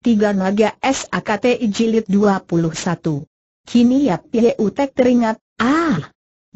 Tiga Naga SAKTI Jilid 21 Kini Yap Ye Utek teringat, ah!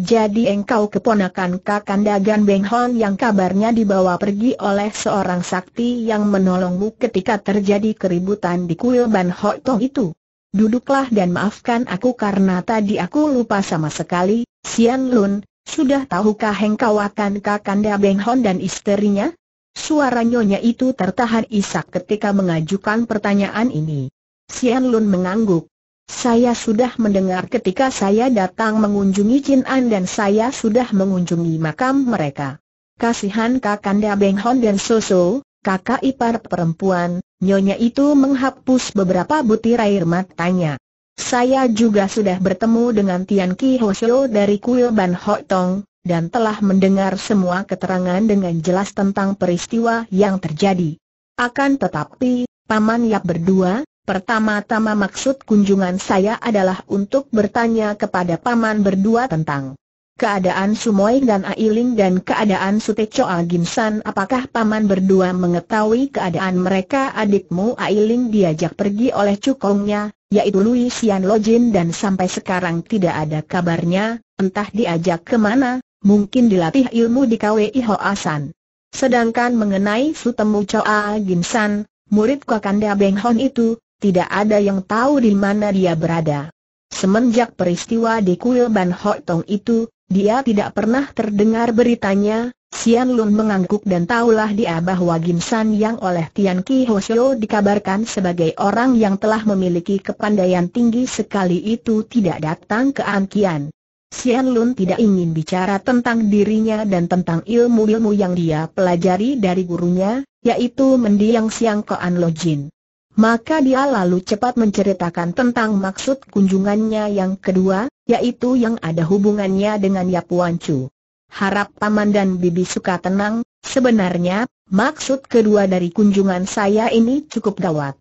Jadi engkau keponakan Kakanda Gan Beng Hon yang kabarnya dibawa pergi oleh seorang sakti yang menolongmu ketika terjadi keributan di kuil Ban Ho Tong itu. Duduklah dan maafkan aku karena tadi aku lupa sama sekali, Sian Lun, sudah tahukah engkau akan Kakanda Beng Hon dan istrinya? Suara nyonya itu tertahan isak ketika mengajukan pertanyaan ini. Sian Lun mengangguk. Saya sudah mendengar ketika saya datang mengunjungi Jin An dan saya sudah mengunjungi makam mereka. Kasihan Kakanda Beng Hon dan Soso, kakak ipar perempuan, nyonya itu menghapus beberapa butir air matanya. Saya juga sudah bertemu dengan Tian Ki Hoseo dari kuil Ban Hotong. Tong, dan telah mendengar semua keterangan dengan jelas tentang peristiwa yang terjadi. Akan tetapi, Paman Yap berdua, pertama-tama maksud kunjungan saya adalah untuk bertanya kepada Paman berdua tentang keadaan Sumoy dan Ailing dan keadaan Sutecho Aginsan. apakah paman berdua mengetahui keadaan mereka adikmu Ailing diajak pergi oleh cukongnya, yaitu Louisian Lojin dan sampai sekarang tidak ada kabarnya, entah diajak kemana, mungkin dilatih ilmu di KWI Hoasan. Sedangkan mengenai Sutemu Choa Gimsan, murid Kakanda Beng Hon itu, tidak ada yang tahu di mana dia berada. Semenjak peristiwa di kuil Ban Ho Tong itu, dia tidak pernah terdengar beritanya, Sian Lun mengangguk dan tahulah dia bahwa Gimsan yang oleh Tian Ki Hoshio dikabarkan sebagai orang yang telah memiliki kepandaian tinggi sekali itu tidak datang ke Ankian. Xian Lun tidak ingin bicara tentang dirinya dan tentang ilmu-ilmu yang dia pelajari dari gurunya, yaitu mendiang Siang Koan Lo Jin. Maka dia lalu cepat menceritakan tentang maksud kunjungannya yang kedua, yaitu yang ada hubungannya dengan Wan Chu. Harap Paman dan Bibi suka tenang, sebenarnya, maksud kedua dari kunjungan saya ini cukup gawat.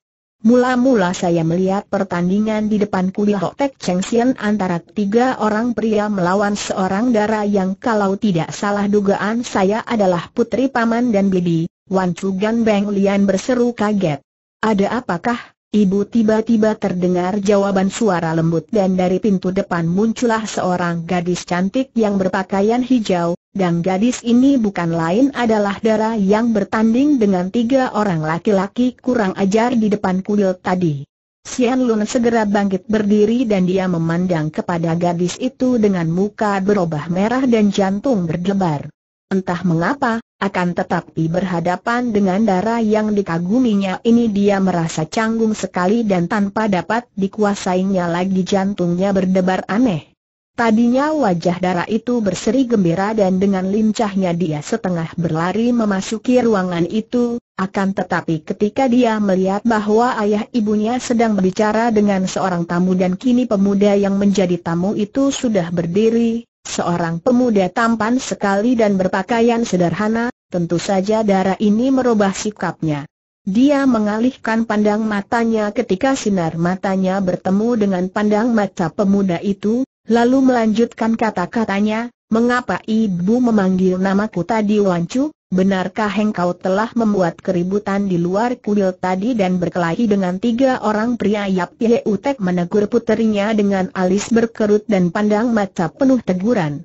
Mula-mula saya melihat pertandingan di depan kuil Tek Cheng antara tiga orang pria melawan seorang dara yang kalau tidak salah dugaan saya adalah putri paman dan bibi, Wan Chugan Beng Lian berseru kaget. Ada apakah? Ibu tiba-tiba terdengar jawaban suara lembut dan dari pintu depan muncullah seorang gadis cantik yang berpakaian hijau, dan gadis ini bukan lain adalah Dara yang bertanding dengan tiga orang laki-laki kurang ajar di depan kuil tadi. Sian Lun segera bangkit berdiri dan dia memandang kepada gadis itu dengan muka berubah merah dan jantung berdebar. Entah mengapa, akan tetapi berhadapan dengan darah yang dikaguminya ini dia merasa canggung sekali dan tanpa dapat dikuasainya lagi jantungnya berdebar aneh. Tadinya wajah darah itu berseri gembira dan dengan lincahnya dia setengah berlari memasuki ruangan itu, akan tetapi ketika dia melihat bahwa ayah ibunya sedang berbicara dengan seorang tamu dan kini pemuda yang menjadi tamu itu sudah berdiri, seorang pemuda tampan sekali dan berpakaian sederhana, tentu saja darah ini merubah sikapnya. Dia mengalihkan pandang matanya ketika sinar matanya bertemu dengan pandang mata pemuda itu, Lalu melanjutkan kata-katanya, mengapa ibu memanggil namaku tadi Wancu, benarkah engkau telah membuat keributan di luar kuil tadi dan berkelahi dengan tiga orang pria Yap Ye Utek menegur puterinya dengan alis berkerut dan pandang mata penuh teguran.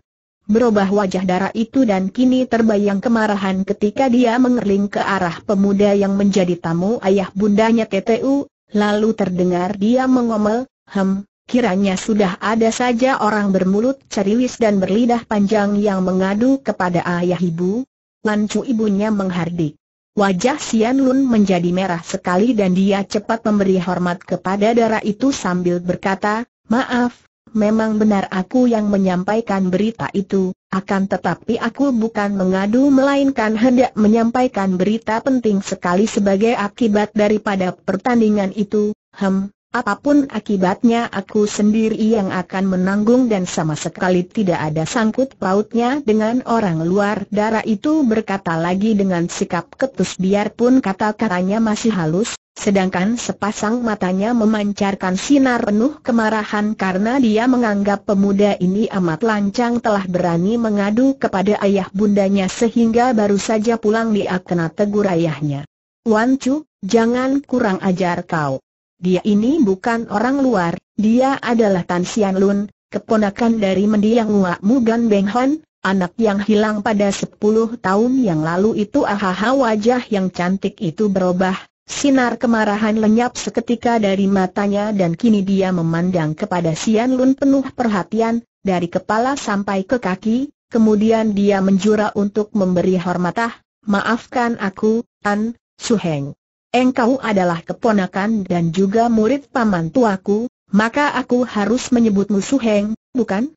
Berubah wajah darah itu dan kini terbayang kemarahan ketika dia mengerling ke arah pemuda yang menjadi tamu ayah bundanya TTU, lalu terdengar dia mengomel, hem, Kiranya sudah ada saja orang bermulut ceriwis dan berlidah panjang yang mengadu kepada ayah ibu. Lancu ibunya menghardik. Wajah Sian Lun menjadi merah sekali dan dia cepat memberi hormat kepada darah itu sambil berkata, Maaf, memang benar aku yang menyampaikan berita itu, akan tetapi aku bukan mengadu melainkan hendak menyampaikan berita penting sekali sebagai akibat daripada pertandingan itu, hem, Apapun akibatnya aku sendiri yang akan menanggung dan sama sekali tidak ada sangkut pautnya dengan orang luar darah itu berkata lagi dengan sikap ketus biarpun kata-katanya masih halus, sedangkan sepasang matanya memancarkan sinar penuh kemarahan karena dia menganggap pemuda ini amat lancang telah berani mengadu kepada ayah bundanya sehingga baru saja pulang dia kena tegur ayahnya. Wan Chu, jangan kurang ajar kau. Dia ini bukan orang luar, dia adalah Tan Sian Lun, keponakan dari mendiang Ngua Mugan Beng Hon, anak yang hilang pada 10 tahun yang lalu itu ahaha wajah yang cantik itu berubah, sinar kemarahan lenyap seketika dari matanya dan kini dia memandang kepada Sian Lun penuh perhatian, dari kepala sampai ke kaki, kemudian dia menjura untuk memberi hormatah, maafkan aku, Tan, Su Heng engkau adalah keponakan dan juga murid paman tuaku, maka aku harus menyebutmu Suheng, bukan?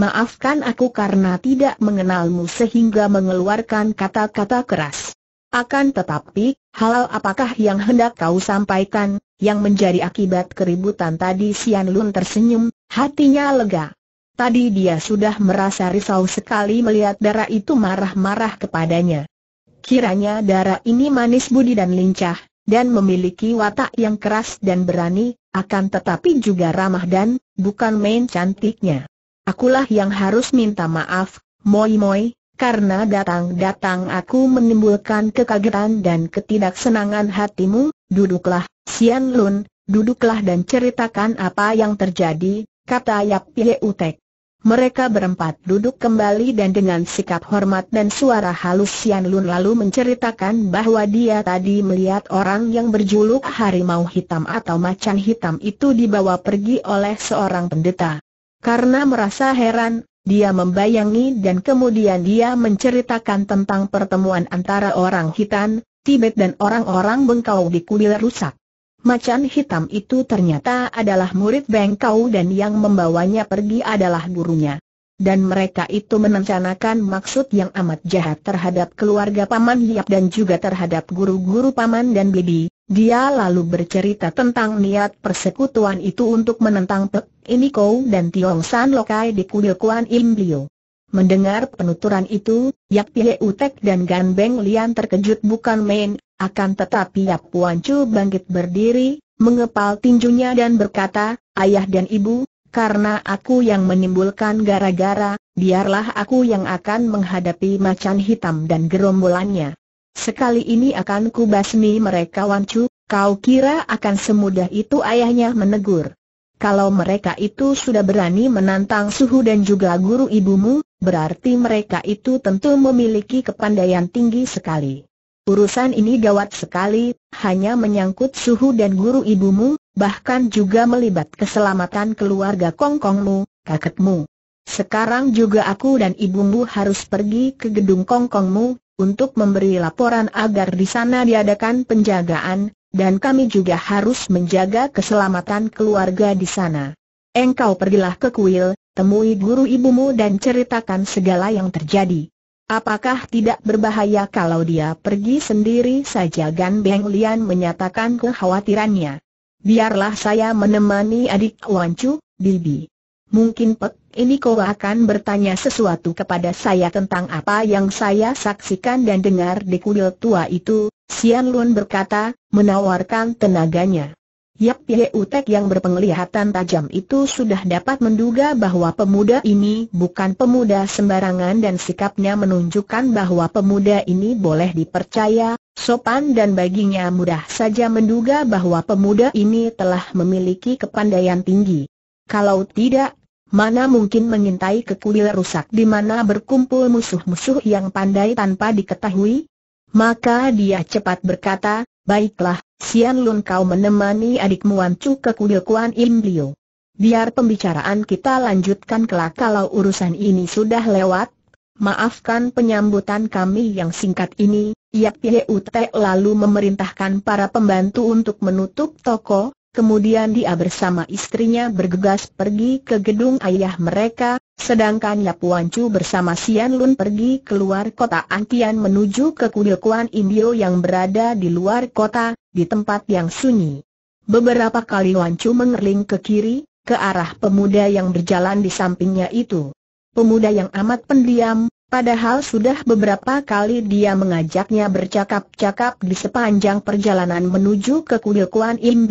Maafkan aku karena tidak mengenalmu sehingga mengeluarkan kata-kata keras. Akan tetapi, hal apakah yang hendak kau sampaikan, yang menjadi akibat keributan tadi Sian Lun tersenyum, hatinya lega. Tadi dia sudah merasa risau sekali melihat darah itu marah-marah kepadanya. Kiranya darah ini manis budi dan lincah, dan memiliki watak yang keras dan berani, akan tetapi juga ramah dan, bukan main cantiknya. Akulah yang harus minta maaf, Moi Moi, karena datang-datang aku menimbulkan kekagetan dan ketidaksenangan hatimu, duduklah, Sian Lun, duduklah dan ceritakan apa yang terjadi, kata Yap Ye Utek. Mereka berempat duduk kembali dan dengan sikap hormat dan suara halus Sian Lun lalu menceritakan bahwa dia tadi melihat orang yang berjuluk harimau hitam atau macan hitam itu dibawa pergi oleh seorang pendeta. Karena merasa heran, dia membayangi dan kemudian dia menceritakan tentang pertemuan antara orang hitam, Tibet dan orang-orang bengkau di kuil rusak. Macan hitam itu ternyata adalah murid Bengkau dan yang membawanya pergi adalah gurunya. Dan mereka itu merencanakan maksud yang amat jahat terhadap keluarga Paman Hiap dan juga terhadap guru-guru Paman dan Bibi. Dia lalu bercerita tentang niat persekutuan itu untuk menentang Pek Iniko dan Tiong San Lokai di kuil Kuan Im Liu. Mendengar penuturan itu, Yap Pie Utek dan Gan Beng Lian terkejut bukan main, akan tetapi ya Puan Chu bangkit berdiri, mengepal tinjunya dan berkata, Ayah dan Ibu, karena aku yang menimbulkan gara-gara, biarlah aku yang akan menghadapi macan hitam dan gerombolannya. Sekali ini akan kubasmi mereka Wan Chu, kau kira akan semudah itu ayahnya menegur. Kalau mereka itu sudah berani menantang suhu dan juga guru ibumu, berarti mereka itu tentu memiliki kepandaian tinggi sekali. Urusan ini gawat sekali, hanya menyangkut suhu dan guru ibumu, bahkan juga melibat keselamatan keluarga kongkongmu, kakekmu. Sekarang juga aku dan ibumu harus pergi ke gedung kongkongmu, untuk memberi laporan agar di sana diadakan penjagaan, dan kami juga harus menjaga keselamatan keluarga di sana. Engkau pergilah ke kuil, temui guru ibumu dan ceritakan segala yang terjadi. Apakah tidak berbahaya kalau dia pergi sendiri saja Gan Beng Lian menyatakan kekhawatirannya. Biarlah saya menemani adik Wancu, Bibi. Mungkin Pek ini kau akan bertanya sesuatu kepada saya tentang apa yang saya saksikan dan dengar di kuil tua itu, Sian Lun berkata, menawarkan tenaganya. Yap Utek yang berpenglihatan tajam itu sudah dapat menduga bahwa pemuda ini bukan pemuda sembarangan dan sikapnya menunjukkan bahwa pemuda ini boleh dipercaya, sopan dan baginya mudah saja menduga bahwa pemuda ini telah memiliki kepandaian tinggi. Kalau tidak, mana mungkin mengintai ke kuil rusak di mana berkumpul musuh-musuh yang pandai tanpa diketahui? Maka dia cepat berkata, Baiklah, Sian Lun kau menemani adikmu Wancu ke kuil Kuan Im Liu. Biar pembicaraan kita lanjutkan kelak kalau urusan ini sudah lewat. Maafkan penyambutan kami yang singkat ini, Yap Yeute lalu memerintahkan para pembantu untuk menutup toko, kemudian dia bersama istrinya bergegas pergi ke gedung ayah mereka, Sedangkan Wan Chu bersama Sian Lun pergi keluar kota Antian menuju ke kuil Kuan Indio yang berada di luar kota, di tempat yang sunyi. Beberapa kali Wan Chu mengerling ke kiri, ke arah pemuda yang berjalan di sampingnya itu. Pemuda yang amat pendiam, Padahal sudah beberapa kali dia mengajaknya bercakap-cakap di sepanjang perjalanan menuju ke kuil Kuan Im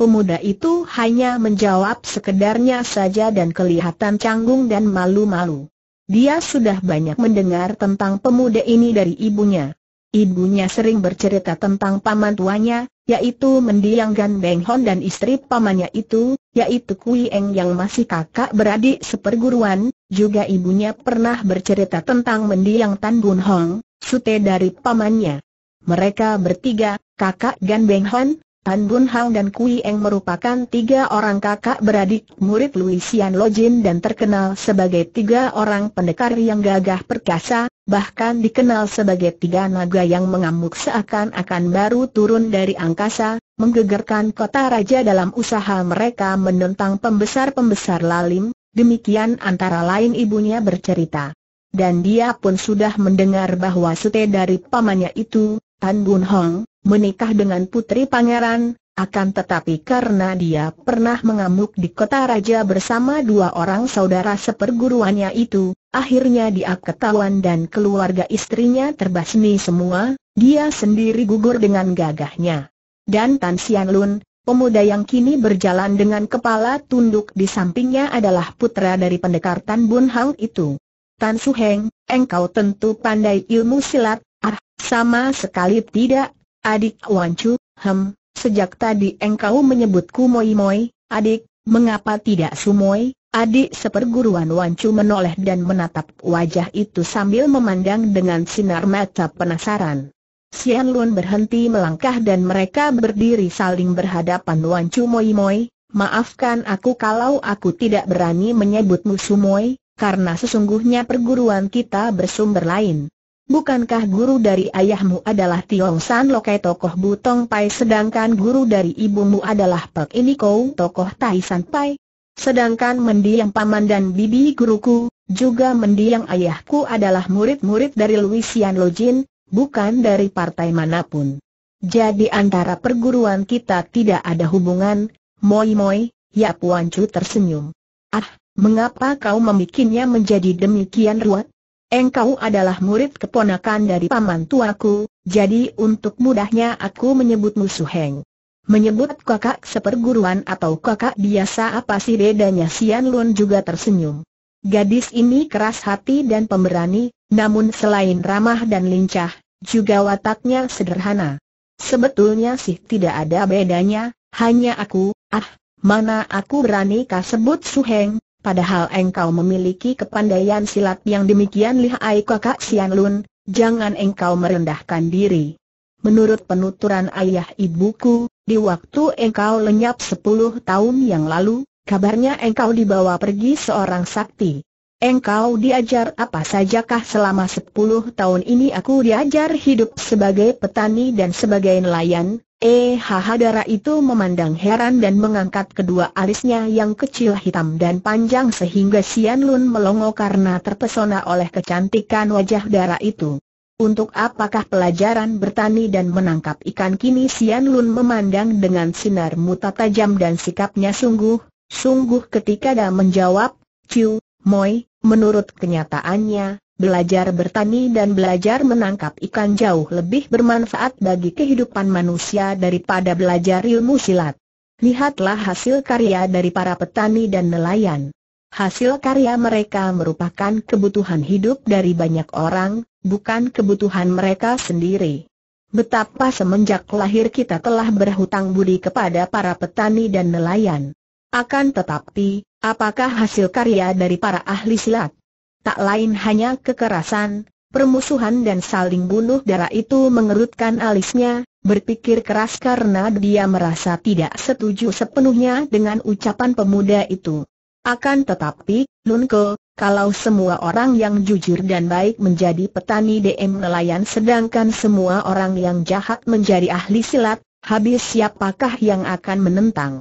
Pemuda itu hanya menjawab sekedarnya saja dan kelihatan canggung dan malu-malu. Dia sudah banyak mendengar tentang pemuda ini dari ibunya. Ibunya sering bercerita tentang paman tuanya, yaitu mendiang Gan Beng Hon dan istri pamannya itu, yaitu Kui Eng yang masih kakak beradik seperguruan, juga ibunya pernah bercerita tentang mendiang Tan Bun Hong, sute dari pamannya. Mereka bertiga, kakak Gan Beng Hon, Tan Bun Hang dan Kui Eng merupakan tiga orang kakak beradik murid Luisian Lojin dan terkenal sebagai tiga orang pendekar yang gagah perkasa, bahkan dikenal sebagai tiga naga yang mengamuk seakan-akan baru turun dari angkasa, menggegerkan kota raja dalam usaha mereka menentang pembesar-pembesar lalim, demikian antara lain ibunya bercerita. Dan dia pun sudah mendengar bahwa sute dari pamannya itu, Tan Bun Hong, menikah dengan putri pangeran, akan tetapi karena dia pernah mengamuk di kota raja bersama dua orang saudara seperguruannya itu, akhirnya dia ketahuan dan keluarga istrinya terbasmi semua, dia sendiri gugur dengan gagahnya. Dan Tan Sian Lun, pemuda yang kini berjalan dengan kepala tunduk di sampingnya adalah putra dari pendekar Tan Bun Hang itu. Tan Su Heng, engkau tentu pandai ilmu silat, ah, sama sekali tidak Adik Wan Wancu, hem, sejak tadi engkau menyebutku moi-moi, adik, mengapa tidak sumoi? Adik seperguruan Wan Wancu menoleh dan menatap wajah itu sambil memandang dengan sinar mata penasaran. Sian Lun berhenti melangkah dan mereka berdiri saling berhadapan Wancu moi-moi, maafkan aku kalau aku tidak berani menyebutmu sumoi, karena sesungguhnya perguruan kita bersumber lain. Bukankah guru dari ayahmu adalah Tiong San Lokai tokoh Butong Pai sedangkan guru dari ibumu adalah Pek Inikou tokoh Tai San Pai? Sedangkan mendiang paman dan bibi guruku, juga mendiang ayahku adalah murid-murid dari Luisian Lojin, bukan dari partai manapun. Jadi antara perguruan kita tidak ada hubungan, moi-moi, ya Puan Chu tersenyum. Ah, mengapa kau memikirnya menjadi demikian ruwet? Engkau adalah murid keponakan dari paman tuaku, jadi untuk mudahnya aku menyebutmu Suheng. Menyebut kakak seperguruan atau kakak biasa apa sih bedanya Sian Lun juga tersenyum. Gadis ini keras hati dan pemberani, namun selain ramah dan lincah, juga wataknya sederhana. Sebetulnya sih tidak ada bedanya, hanya aku, ah, mana aku berani sebut Suheng, Padahal engkau memiliki kepandaian silat yang demikian lihai kakak Sian Lun, jangan engkau merendahkan diri. Menurut penuturan ayah ibuku, di waktu engkau lenyap 10 tahun yang lalu, kabarnya engkau dibawa pergi seorang sakti. Engkau diajar apa sajakah selama 10 tahun ini aku diajar hidup sebagai petani dan sebagai nelayan, Eh Hahadara itu memandang heran dan mengangkat kedua alisnya yang kecil hitam dan panjang sehingga Sian Lun melongo karena terpesona oleh kecantikan wajah Dara itu. Untuk apakah pelajaran bertani dan menangkap ikan kini Sian Lun memandang dengan sinar muta tajam dan sikapnya sungguh, sungguh ketika dia menjawab, Ciu, Moi, menurut kenyataannya, belajar bertani dan belajar menangkap ikan jauh lebih bermanfaat bagi kehidupan manusia daripada belajar ilmu silat. Lihatlah hasil karya dari para petani dan nelayan. Hasil karya mereka merupakan kebutuhan hidup dari banyak orang, bukan kebutuhan mereka sendiri. Betapa semenjak lahir kita telah berhutang budi kepada para petani dan nelayan. Akan tetapi, apakah hasil karya dari para ahli silat? tak lain hanya kekerasan, permusuhan dan saling bunuh darah itu mengerutkan alisnya, berpikir keras karena dia merasa tidak setuju sepenuhnya dengan ucapan pemuda itu. Akan tetapi, Lunko, kalau semua orang yang jujur dan baik menjadi petani DM nelayan sedangkan semua orang yang jahat menjadi ahli silat, habis siapakah yang akan menentang?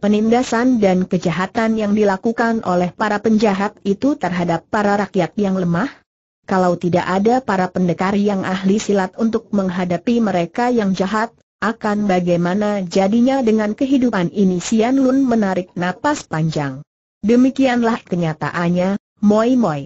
Penindasan dan kejahatan yang dilakukan oleh para penjahat itu terhadap para rakyat yang lemah? Kalau tidak ada para pendekar yang ahli silat untuk menghadapi mereka yang jahat, akan bagaimana jadinya dengan kehidupan ini Sian Lun menarik napas panjang. Demikianlah kenyataannya, moi moi.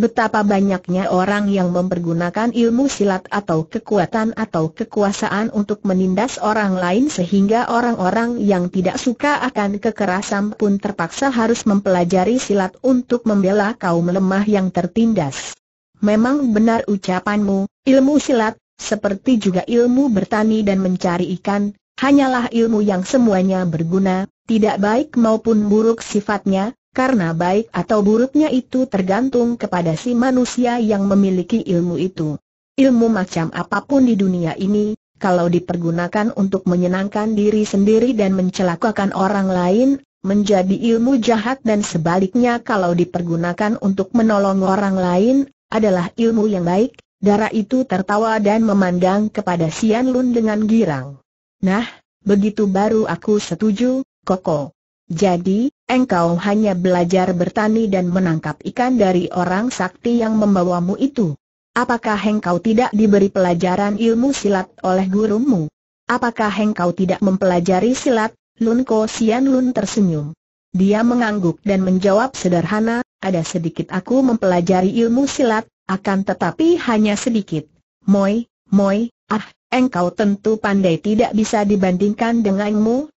Betapa banyaknya orang yang mempergunakan ilmu silat atau kekuatan atau kekuasaan untuk menindas orang lain sehingga orang-orang yang tidak suka akan kekerasan pun terpaksa harus mempelajari silat untuk membela kaum lemah yang tertindas. Memang benar ucapanmu, ilmu silat, seperti juga ilmu bertani dan mencari ikan, hanyalah ilmu yang semuanya berguna, tidak baik maupun buruk sifatnya, karena baik atau buruknya itu tergantung kepada si manusia yang memiliki ilmu itu. Ilmu macam apapun di dunia ini, kalau dipergunakan untuk menyenangkan diri sendiri dan mencelakakan orang lain, menjadi ilmu jahat dan sebaliknya kalau dipergunakan untuk menolong orang lain, adalah ilmu yang baik, darah itu tertawa dan memandang kepada Sian Lun dengan girang. Nah, begitu baru aku setuju, Koko. Jadi, engkau hanya belajar bertani dan menangkap ikan dari orang sakti yang membawamu itu. Apakah engkau tidak diberi pelajaran ilmu silat oleh gurumu? Apakah engkau tidak mempelajari silat? Lun Ko Sian Lun tersenyum. Dia mengangguk dan menjawab sederhana, ada sedikit aku mempelajari ilmu silat, akan tetapi hanya sedikit. Moi, moi, ah, engkau tentu pandai tidak bisa dibandingkan denganmu,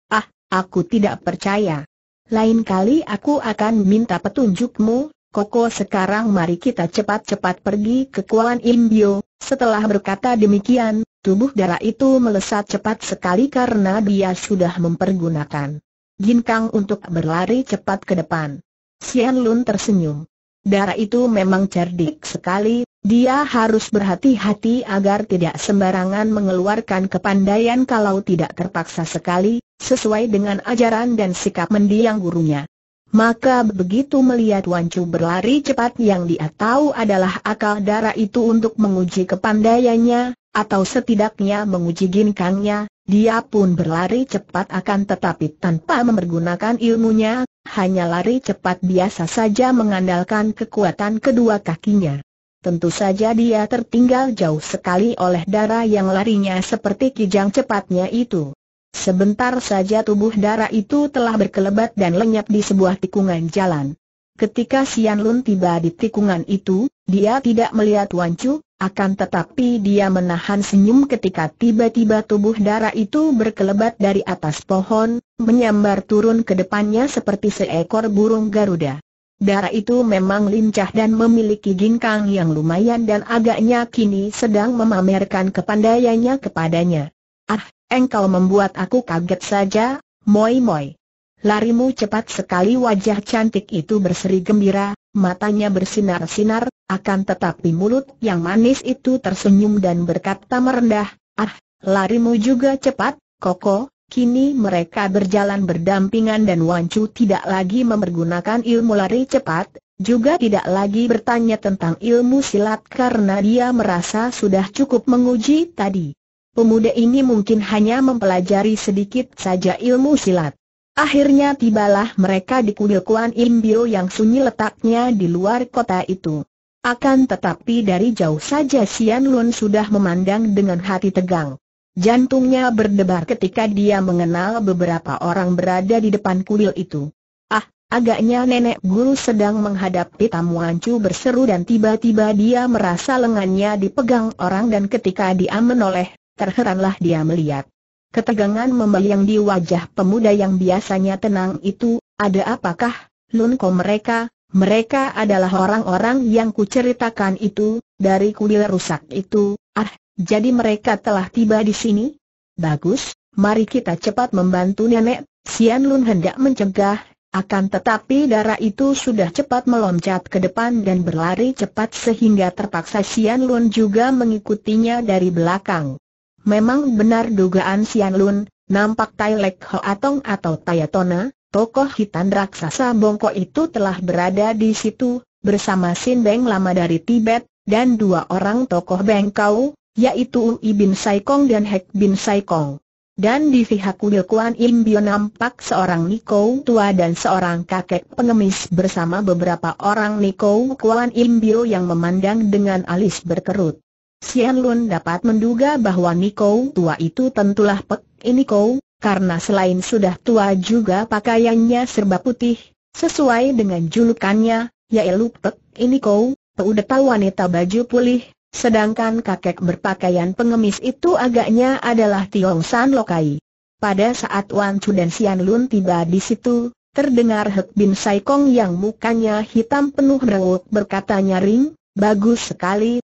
Aku tidak percaya. Lain kali aku akan minta petunjukmu, Koko sekarang mari kita cepat-cepat pergi ke Kuan Imbio. Setelah berkata demikian, tubuh darah itu melesat cepat sekali karena dia sudah mempergunakan ginkang untuk berlari cepat ke depan. Xian Lun tersenyum. Darah itu memang cerdik sekali, dia harus berhati-hati agar tidak sembarangan mengeluarkan kepandaian kalau tidak terpaksa sekali, sesuai dengan ajaran dan sikap mendiang gurunya. Maka begitu melihat Wancu berlari cepat yang dia tahu adalah akal darah itu untuk menguji kepandaiannya, atau setidaknya menguji ginkangnya, dia pun berlari cepat akan tetapi tanpa mempergunakan ilmunya, hanya lari cepat biasa saja mengandalkan kekuatan kedua kakinya. Tentu saja dia tertinggal jauh sekali oleh darah yang larinya seperti kijang cepatnya itu. Sebentar saja tubuh darah itu telah berkelebat dan lenyap di sebuah tikungan jalan. Ketika Sian Lun tiba di tikungan itu, dia tidak melihat Wan Chu, akan tetapi dia menahan senyum ketika tiba-tiba tubuh darah itu berkelebat dari atas pohon, menyambar turun ke depannya seperti seekor burung Garuda. Darah itu memang lincah dan memiliki ginkang yang lumayan dan agaknya kini sedang memamerkan kepandaiannya kepadanya. Ah, engkau membuat aku kaget saja, moi-moi. Larimu cepat sekali wajah cantik itu berseri gembira, matanya bersinar-sinar, akan tetapi mulut yang manis itu tersenyum dan berkata merendah, ah, larimu juga cepat, koko, kini mereka berjalan berdampingan dan Wancu tidak lagi memergunakan ilmu lari cepat, juga tidak lagi bertanya tentang ilmu silat karena dia merasa sudah cukup menguji tadi pemuda ini mungkin hanya mempelajari sedikit saja ilmu silat. Akhirnya tibalah mereka di kuil Kuan Imbio yang sunyi letaknya di luar kota itu. Akan tetapi dari jauh saja Xian Lun sudah memandang dengan hati tegang. Jantungnya berdebar ketika dia mengenal beberapa orang berada di depan kuil itu. Ah, agaknya nenek guru sedang menghadapi tamu ancu berseru dan tiba-tiba dia merasa lengannya dipegang orang dan ketika dia menoleh terheranlah dia melihat. Ketegangan membayang di wajah pemuda yang biasanya tenang itu, ada apakah, Lunko mereka, mereka adalah orang-orang yang kuceritakan itu, dari kuil rusak itu, ah, jadi mereka telah tiba di sini? Bagus, mari kita cepat membantu nenek, Sian Lun hendak mencegah, akan tetapi darah itu sudah cepat meloncat ke depan dan berlari cepat sehingga terpaksa Sian Lun juga mengikutinya dari belakang. Memang benar dugaan Sian Lun, nampak Tai Lek Hoatong atau Tayatona, tokoh hitam raksasa bongkok itu telah berada di situ, bersama Sin Beng lama dari Tibet, dan dua orang tokoh Bengkau, yaitu Ui Bin Saikong dan Hek Bin Saikong. Dan di pihak Wil Kuan Im Bio nampak seorang Niko tua dan seorang kakek pengemis bersama beberapa orang Niko Kuan Im Bio yang memandang dengan alis berkerut. Sian Lun dapat menduga bahwa Niko tua itu tentulah Pek ini kau, karena selain sudah tua juga pakaiannya serba putih, sesuai dengan julukannya, yaitu Pek ini kau. peudeta wanita baju pulih, sedangkan kakek berpakaian pengemis itu agaknya adalah Tiong San Lokai. Pada saat Wan Chu dan Sian Lun tiba di situ, Terdengar Hek Bin Sai Kong yang mukanya hitam penuh reuk berkata nyaring, bagus sekali,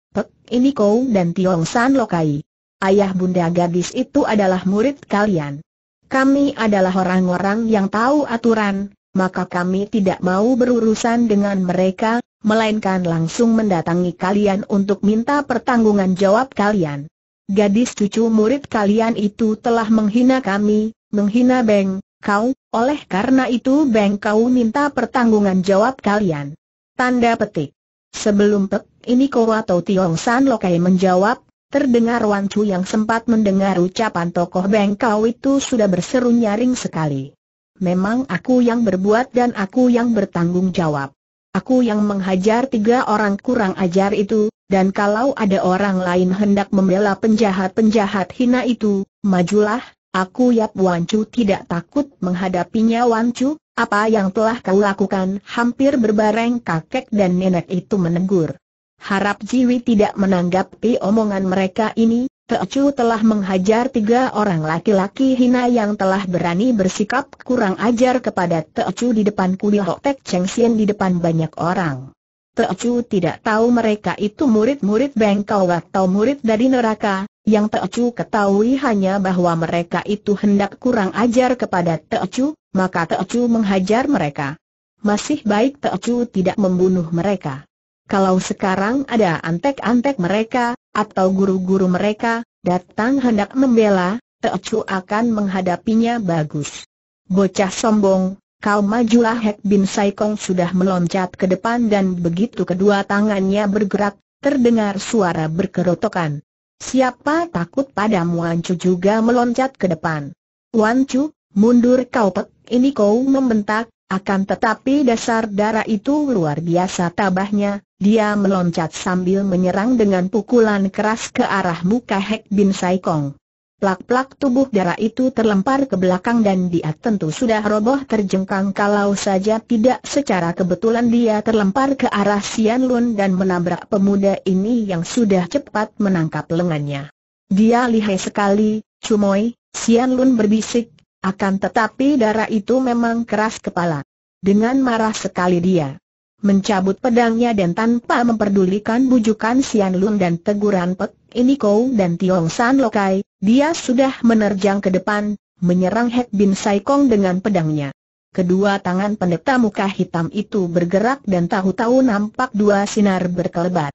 ini kau dan Tiong San Lokai. Ayah bunda gadis itu adalah murid kalian. Kami adalah orang-orang yang tahu aturan, maka kami tidak mau berurusan dengan mereka, melainkan langsung mendatangi kalian untuk minta pertanggungan jawab kalian. Gadis cucu murid kalian itu telah menghina kami, menghina Beng, kau, oleh karena itu Beng kau minta pertanggungan jawab kalian. Tanda petik. Sebelum Pek ini kau atau Tiong San Lokai menjawab, terdengar Wan Chu yang sempat mendengar ucapan tokoh bengkau itu sudah berseru nyaring sekali. Memang aku yang berbuat dan aku yang bertanggung jawab. Aku yang menghajar tiga orang kurang ajar itu, dan kalau ada orang lain hendak membela penjahat-penjahat hina itu, majulah, aku Yap Wan Chu tidak takut menghadapinya Wan Chu, apa yang telah kau lakukan? Hampir berbareng kakek dan nenek itu menegur. Harap Jiwi tidak menanggapi omongan mereka ini, Teocu telah menghajar tiga orang laki-laki hina yang telah berani bersikap kurang ajar kepada Teocu di depan kuliah Tek Cheng Sien di depan banyak orang. Teocu tidak tahu mereka itu murid-murid bengkau atau murid dari neraka, yang Teocu ketahui hanya bahwa mereka itu hendak kurang ajar kepada Teocu, maka Teocu menghajar mereka. Masih baik Teocu tidak membunuh mereka. Kalau sekarang ada antek-antek mereka, atau guru-guru mereka, datang hendak membela, Teocu akan menghadapinya bagus. Bocah sombong, kau majulah Hek Bin Saikong sudah meloncat ke depan dan begitu kedua tangannya bergerak, terdengar suara berkerotokan. Siapa takut padamu Wancu juga meloncat ke depan. Wancu, Mundur kau pek, ini kau membentak, akan tetapi dasar darah itu luar biasa tabahnya, dia meloncat sambil menyerang dengan pukulan keras ke arah muka Hek Bin Saikong. Plak-plak tubuh darah itu terlempar ke belakang dan dia tentu sudah roboh terjengkang kalau saja tidak secara kebetulan dia terlempar ke arah Sian Lun dan menabrak pemuda ini yang sudah cepat menangkap lengannya. Dia lihai sekali, Cumoi, Sian Lun berbisik, akan tetapi darah itu memang keras kepala. Dengan marah sekali dia mencabut pedangnya dan tanpa memperdulikan bujukan Sian Lun dan teguran Pek Kou dan Tiong San Lokai, dia sudah menerjang ke depan, menyerang Hek Bin Sai Kong dengan pedangnya. Kedua tangan pendeta muka hitam itu bergerak dan tahu-tahu nampak dua sinar berkelebat.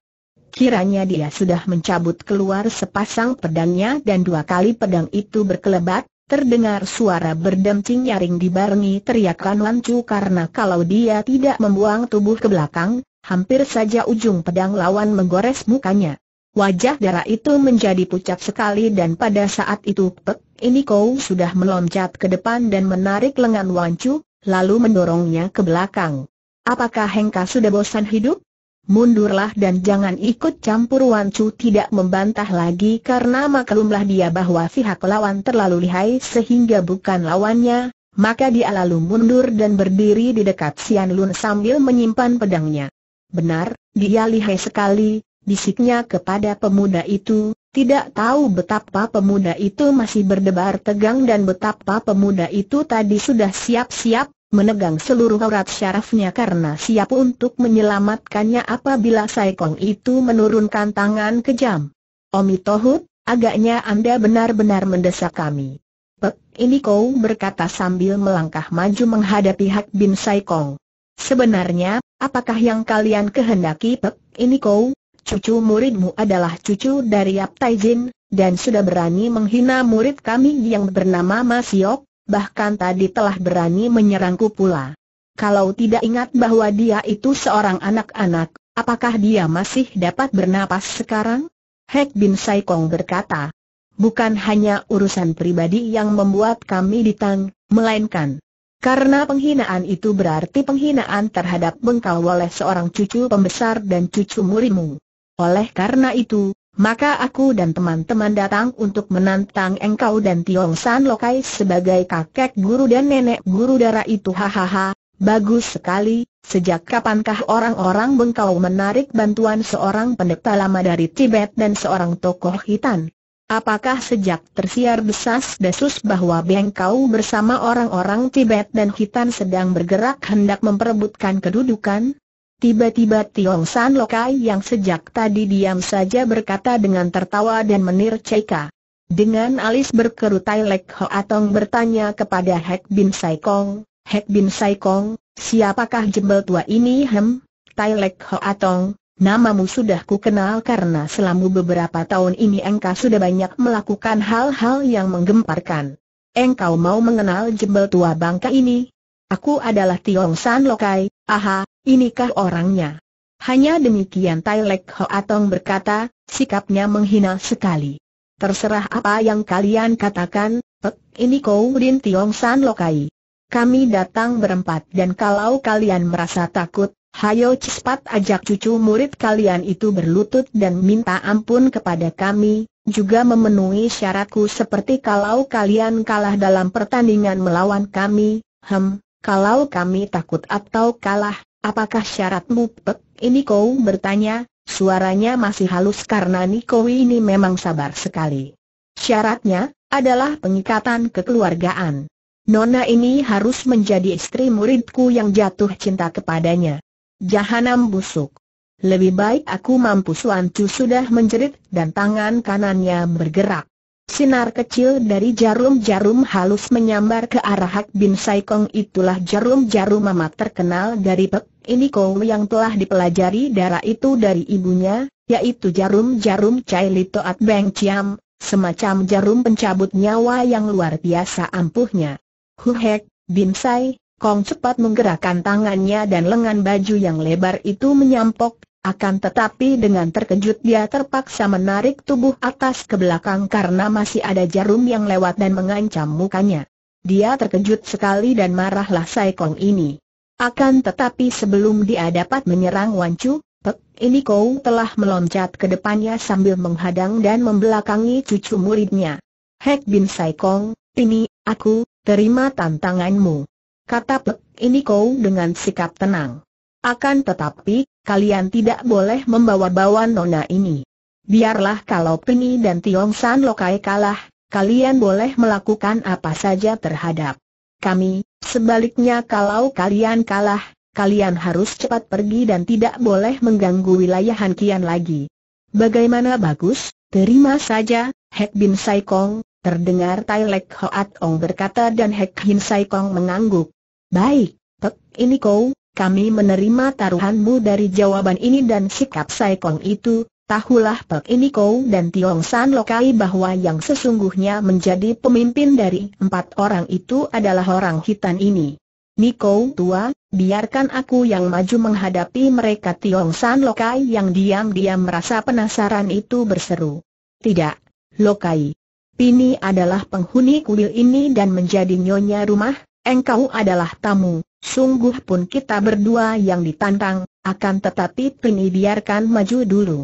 Kiranya dia sudah mencabut keluar sepasang pedangnya dan dua kali pedang itu berkelebat, Terdengar suara berdenting nyaring dibarengi teriakan Lancu karena kalau dia tidak membuang tubuh ke belakang, hampir saja ujung pedang lawan menggores mukanya. Wajah darah itu menjadi pucat sekali dan pada saat itu Pek ini kau sudah meloncat ke depan dan menarik lengan Wancu, lalu mendorongnya ke belakang. Apakah Hengka sudah bosan hidup? mundurlah dan jangan ikut campur Wan Chu tidak membantah lagi karena maklumlah dia bahwa pihak lawan terlalu lihai sehingga bukan lawannya, maka dia lalu mundur dan berdiri di dekat Sian Lun sambil menyimpan pedangnya. Benar, dia lihai sekali, bisiknya kepada pemuda itu, tidak tahu betapa pemuda itu masih berdebar tegang dan betapa pemuda itu tadi sudah siap-siap menegang seluruh aurat syarafnya karena siap untuk menyelamatkannya apabila Saikong itu menurunkan tangan kejam. Omi Tohut, agaknya Anda benar-benar mendesak kami. Pek, ini kau berkata sambil melangkah maju menghadapi Hak Bin Saikong. Sebenarnya, apakah yang kalian kehendaki Pek, ini kau? Cucu muridmu adalah cucu dari Yap Taijin, dan sudah berani menghina murid kami yang bernama Masiok, bahkan tadi telah berani menyerangku pula. Kalau tidak ingat bahwa dia itu seorang anak-anak, apakah dia masih dapat bernapas sekarang? Hek Bin Saikong berkata, bukan hanya urusan pribadi yang membuat kami ditang, melainkan karena penghinaan itu berarti penghinaan terhadap bengkal oleh seorang cucu pembesar dan cucu murimu. Oleh karena itu, maka aku dan teman-teman datang untuk menantang engkau dan Tiong San Lokai sebagai kakek guru dan nenek guru darah itu hahaha, bagus sekali, sejak kapankah orang-orang bengkau menarik bantuan seorang pendeta lama dari Tibet dan seorang tokoh hitan? Apakah sejak tersiar desas-desus bahwa Bengkau bersama orang-orang Tibet dan Hitan sedang bergerak hendak memperebutkan kedudukan? Tiba-tiba Tiong San Lokai yang sejak tadi diam saja berkata dengan tertawa dan menir menirceka. Dengan alis berkerut Lek Ho Atong bertanya kepada Hek Bin Sai Kong, Hek Bin Sai Kong, siapakah jembel tua ini hem? Tai Lek Atong, namamu sudah ku kenal karena selama beberapa tahun ini engkau sudah banyak melakukan hal-hal yang menggemparkan. Engkau mau mengenal jembel tua bangka ini? Aku adalah Tiong San Lokai, Aha, inikah orangnya? Hanya demikian Tai Lek Hoatong berkata, sikapnya menghina sekali. Terserah apa yang kalian katakan, Pek ini kau Din Tiong San Lokai. Kami datang berempat dan kalau kalian merasa takut, hayo cepat ajak cucu murid kalian itu berlutut dan minta ampun kepada kami, juga memenuhi syaratku seperti kalau kalian kalah dalam pertandingan melawan kami, hem, kalau kami takut atau kalah, apakah syaratmu pek? Ini kau bertanya, suaranya masih halus karena Niko ini memang sabar sekali. Syaratnya adalah pengikatan kekeluargaan. Nona ini harus menjadi istri muridku yang jatuh cinta kepadanya. Jahanam busuk. Lebih baik aku mampu Suancu sudah menjerit dan tangan kanannya bergerak. Sinar kecil dari jarum-jarum halus menyambar ke arah Hak Bin Kong itulah jarum-jarum amat terkenal dari Pek Ini Kong yang telah dipelajari darah itu dari ibunya, yaitu jarum-jarum Chai At Beng Chiam, semacam jarum pencabut nyawa yang luar biasa ampuhnya. Huhek, Bin Sai, Kong cepat menggerakkan tangannya dan lengan baju yang lebar itu menyampok, akan tetapi dengan terkejut dia terpaksa menarik tubuh atas ke belakang karena masih ada jarum yang lewat dan mengancam mukanya. Dia terkejut sekali dan marahlah Kong ini. Akan tetapi sebelum dia dapat menyerang Wancu, Pek ini kau telah meloncat ke depannya sambil menghadang dan membelakangi cucu muridnya. Hek Bin Saikong, ini, aku, terima tantanganmu. Kata Pek ini kau dengan sikap tenang. Akan tetapi, kalian tidak boleh membawa-bawa nona ini. Biarlah kalau Pengi dan Tiong San Lokai kalah, kalian boleh melakukan apa saja terhadap kami, sebaliknya kalau kalian kalah, kalian harus cepat pergi dan tidak boleh mengganggu wilayah Han Kian lagi. Bagaimana bagus, terima saja, Hek Bin Sai Kong, terdengar Tai Lek Hoat Ong berkata dan Hek Bin Sai Kong mengangguk. Baik, Pek ini kau, kami menerima taruhanmu dari jawaban ini dan sikap Saikong itu, tahulah Pek ini kau dan Tiong San Lokai bahwa yang sesungguhnya menjadi pemimpin dari empat orang itu adalah orang hitam ini. Niko tua, biarkan aku yang maju menghadapi mereka Tiong San Lokai yang diam-diam merasa penasaran itu berseru. Tidak, Lokai. Pini adalah penghuni kuil ini dan menjadi nyonya rumah, engkau adalah tamu, Sungguh pun kita berdua yang ditantang, akan tetapi Pini biarkan maju dulu.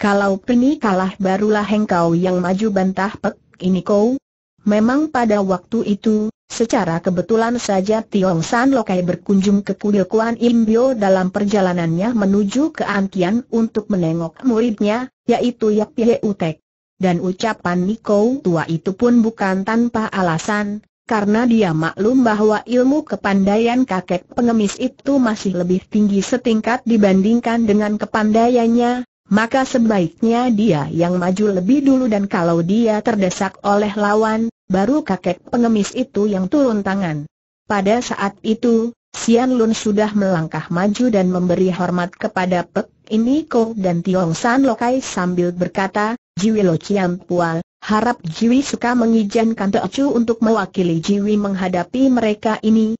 Kalau Pini kalah barulah engkau yang maju bantah pek ini kau. Memang pada waktu itu, secara kebetulan saja Tiong San Lokai berkunjung ke kuil Kuan Imbio dalam perjalanannya menuju ke Antian untuk menengok muridnya, yaitu Yak Ye Utek. Dan ucapan Niko tua itu pun bukan tanpa alasan, karena dia maklum bahwa ilmu kepandaian kakek pengemis itu masih lebih tinggi setingkat dibandingkan dengan kepandaiannya, maka sebaiknya dia yang maju lebih dulu dan kalau dia terdesak oleh lawan, baru kakek pengemis itu yang turun tangan. Pada saat itu, Sian Lun sudah melangkah maju dan memberi hormat kepada Pek Iniko dan Tiong San Lokai sambil berkata, Jiwilo Chiam Pual, Harap Jiwi suka mengizinkan Teocu untuk mewakili Jiwi menghadapi mereka ini,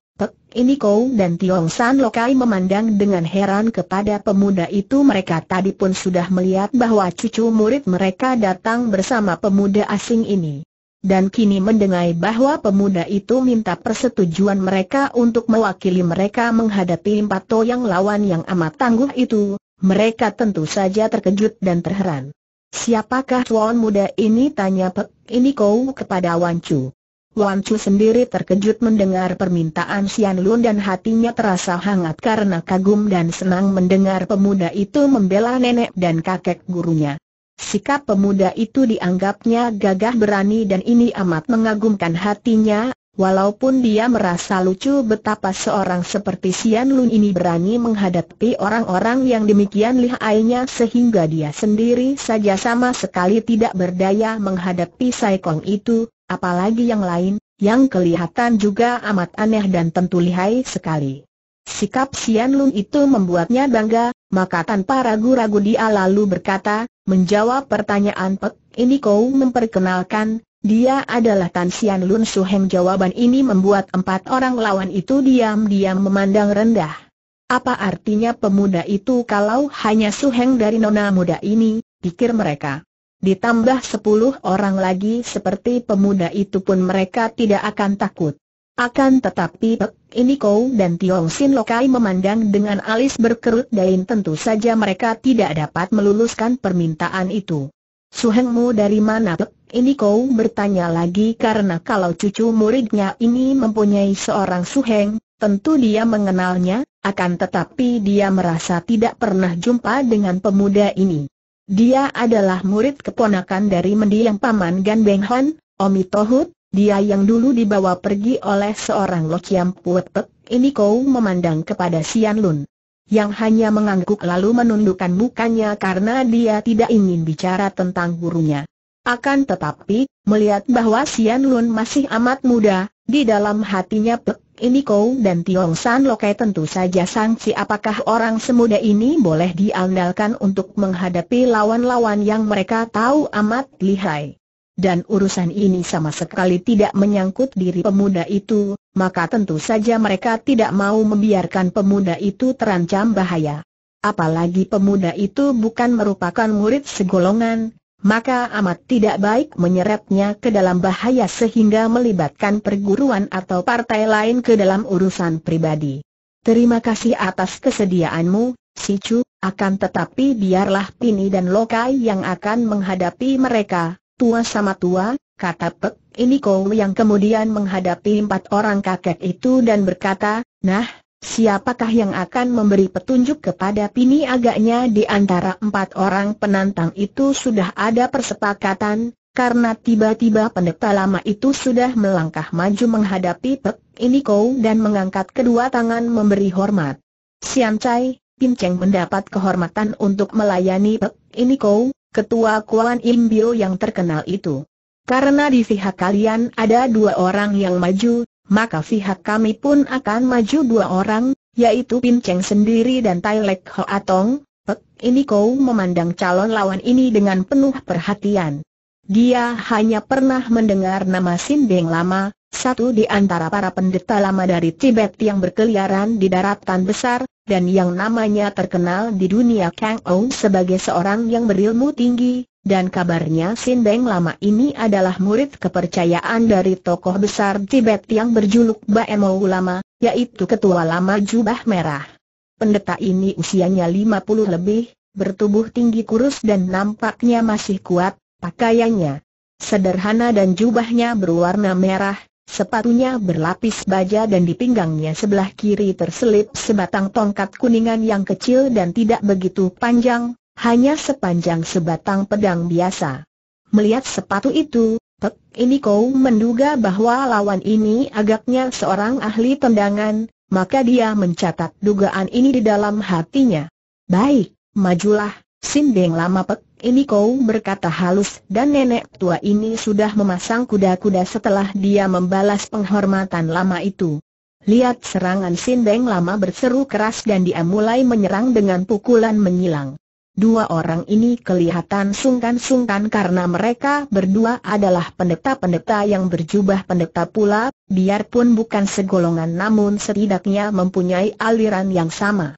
ini kau dan Tiong San Lokai memandang dengan heran kepada pemuda itu mereka tadi pun sudah melihat bahwa cucu murid mereka datang bersama pemuda asing ini. Dan kini mendengar bahwa pemuda itu minta persetujuan mereka untuk mewakili mereka menghadapi empat toyang lawan yang amat tangguh itu, mereka tentu saja terkejut dan terheran. Siapakah tuan muda ini tanya Pek ini kau kepada Wan Chu. Wan Chu sendiri terkejut mendengar permintaan Sian Lun dan hatinya terasa hangat karena kagum dan senang mendengar pemuda itu membela nenek dan kakek gurunya. Sikap pemuda itu dianggapnya gagah berani dan ini amat mengagumkan hatinya, Walaupun dia merasa lucu betapa seorang seperti Sian Lun ini berani menghadapi orang-orang yang demikian lihainya sehingga dia sendiri saja sama sekali tidak berdaya menghadapi Sai Kong itu, apalagi yang lain, yang kelihatan juga amat aneh dan tentu lihai sekali. Sikap Sian Lun itu membuatnya bangga, maka tanpa ragu-ragu dia lalu berkata, menjawab pertanyaan Pek, ini kau memperkenalkan, dia adalah Tan Sian Lun Heng jawaban ini membuat empat orang lawan itu diam-diam memandang rendah. Apa artinya pemuda itu kalau hanya Suheng dari nona muda ini, pikir mereka. Ditambah sepuluh orang lagi seperti pemuda itu pun mereka tidak akan takut. Akan tetapi Pek ini Kou dan Tiong Sin Lokai memandang dengan alis berkerut dan tentu saja mereka tidak dapat meluluskan permintaan itu. Suhengmu dari mana? Ini kau bertanya lagi karena kalau cucu muridnya ini mempunyai seorang Suheng, tentu dia mengenalnya, akan tetapi dia merasa tidak pernah jumpa dengan pemuda ini. Dia adalah murid keponakan dari mendiang paman Gan Beng Hon, Omi Tohut, dia yang dulu dibawa pergi oleh seorang Lo Chiam ini kau memandang kepada Sian Lun yang hanya mengangguk lalu menundukkan mukanya karena dia tidak ingin bicara tentang gurunya. Akan tetapi, melihat bahwa Sian Lun masih amat muda, di dalam hatinya Pek ini kau dan Tiong San Lokai tentu saja sangsi apakah orang semuda ini boleh diandalkan untuk menghadapi lawan-lawan yang mereka tahu amat lihai dan urusan ini sama sekali tidak menyangkut diri pemuda itu, maka tentu saja mereka tidak mau membiarkan pemuda itu terancam bahaya. Apalagi pemuda itu bukan merupakan murid segolongan, maka amat tidak baik menyeretnya ke dalam bahaya sehingga melibatkan perguruan atau partai lain ke dalam urusan pribadi. Terima kasih atas kesediaanmu, Si Sicu, akan tetapi biarlah Pini dan Lokai yang akan menghadapi mereka, Tua sama tua, kata Pek ini kau yang kemudian menghadapi empat orang kakek itu dan berkata, Nah, siapakah yang akan memberi petunjuk kepada Pini agaknya di antara empat orang penantang itu sudah ada persepakatan, karena tiba-tiba pendeta lama itu sudah melangkah maju menghadapi Pek ini kau dan mengangkat kedua tangan memberi hormat. Sian Chai, Pin Cheng mendapat kehormatan untuk melayani Pek ini kau ketua Kuan Imbio yang terkenal itu. Karena di pihak kalian ada dua orang yang maju, maka pihak kami pun akan maju dua orang, yaitu Pin Cheng sendiri dan Tai Lek Atong. Pek, ini kau memandang calon lawan ini dengan penuh perhatian. Dia hanya pernah mendengar nama Sin Beng lama, satu di antara para pendeta lama dari Tibet yang berkeliaran di daratan besar, dan yang namanya terkenal di dunia Kang Ou sebagai seorang yang berilmu tinggi, dan kabarnya Sin Beng lama ini adalah murid kepercayaan dari tokoh besar Tibet yang berjuluk Baemo Ulama, yaitu Ketua Lama Jubah Merah. Pendeta ini usianya 50 lebih, bertubuh tinggi kurus dan nampaknya masih kuat, pakaiannya sederhana dan jubahnya berwarna merah, Sepatunya berlapis baja dan di pinggangnya sebelah kiri terselip sebatang tongkat kuningan yang kecil dan tidak begitu panjang, hanya sepanjang sebatang pedang biasa. Melihat sepatu itu, Pek ini kau menduga bahwa lawan ini agaknya seorang ahli tendangan, maka dia mencatat dugaan ini di dalam hatinya. Baik, majulah, Sindeng lama pek, ini kau berkata halus dan nenek tua ini sudah memasang kuda-kuda setelah dia membalas penghormatan lama itu. Lihat serangan Sindeng lama berseru keras dan dia mulai menyerang dengan pukulan menyilang. Dua orang ini kelihatan sungkan-sungkan karena mereka berdua adalah pendeta-pendeta yang berjubah pendeta pula, biarpun bukan segolongan namun setidaknya mempunyai aliran yang sama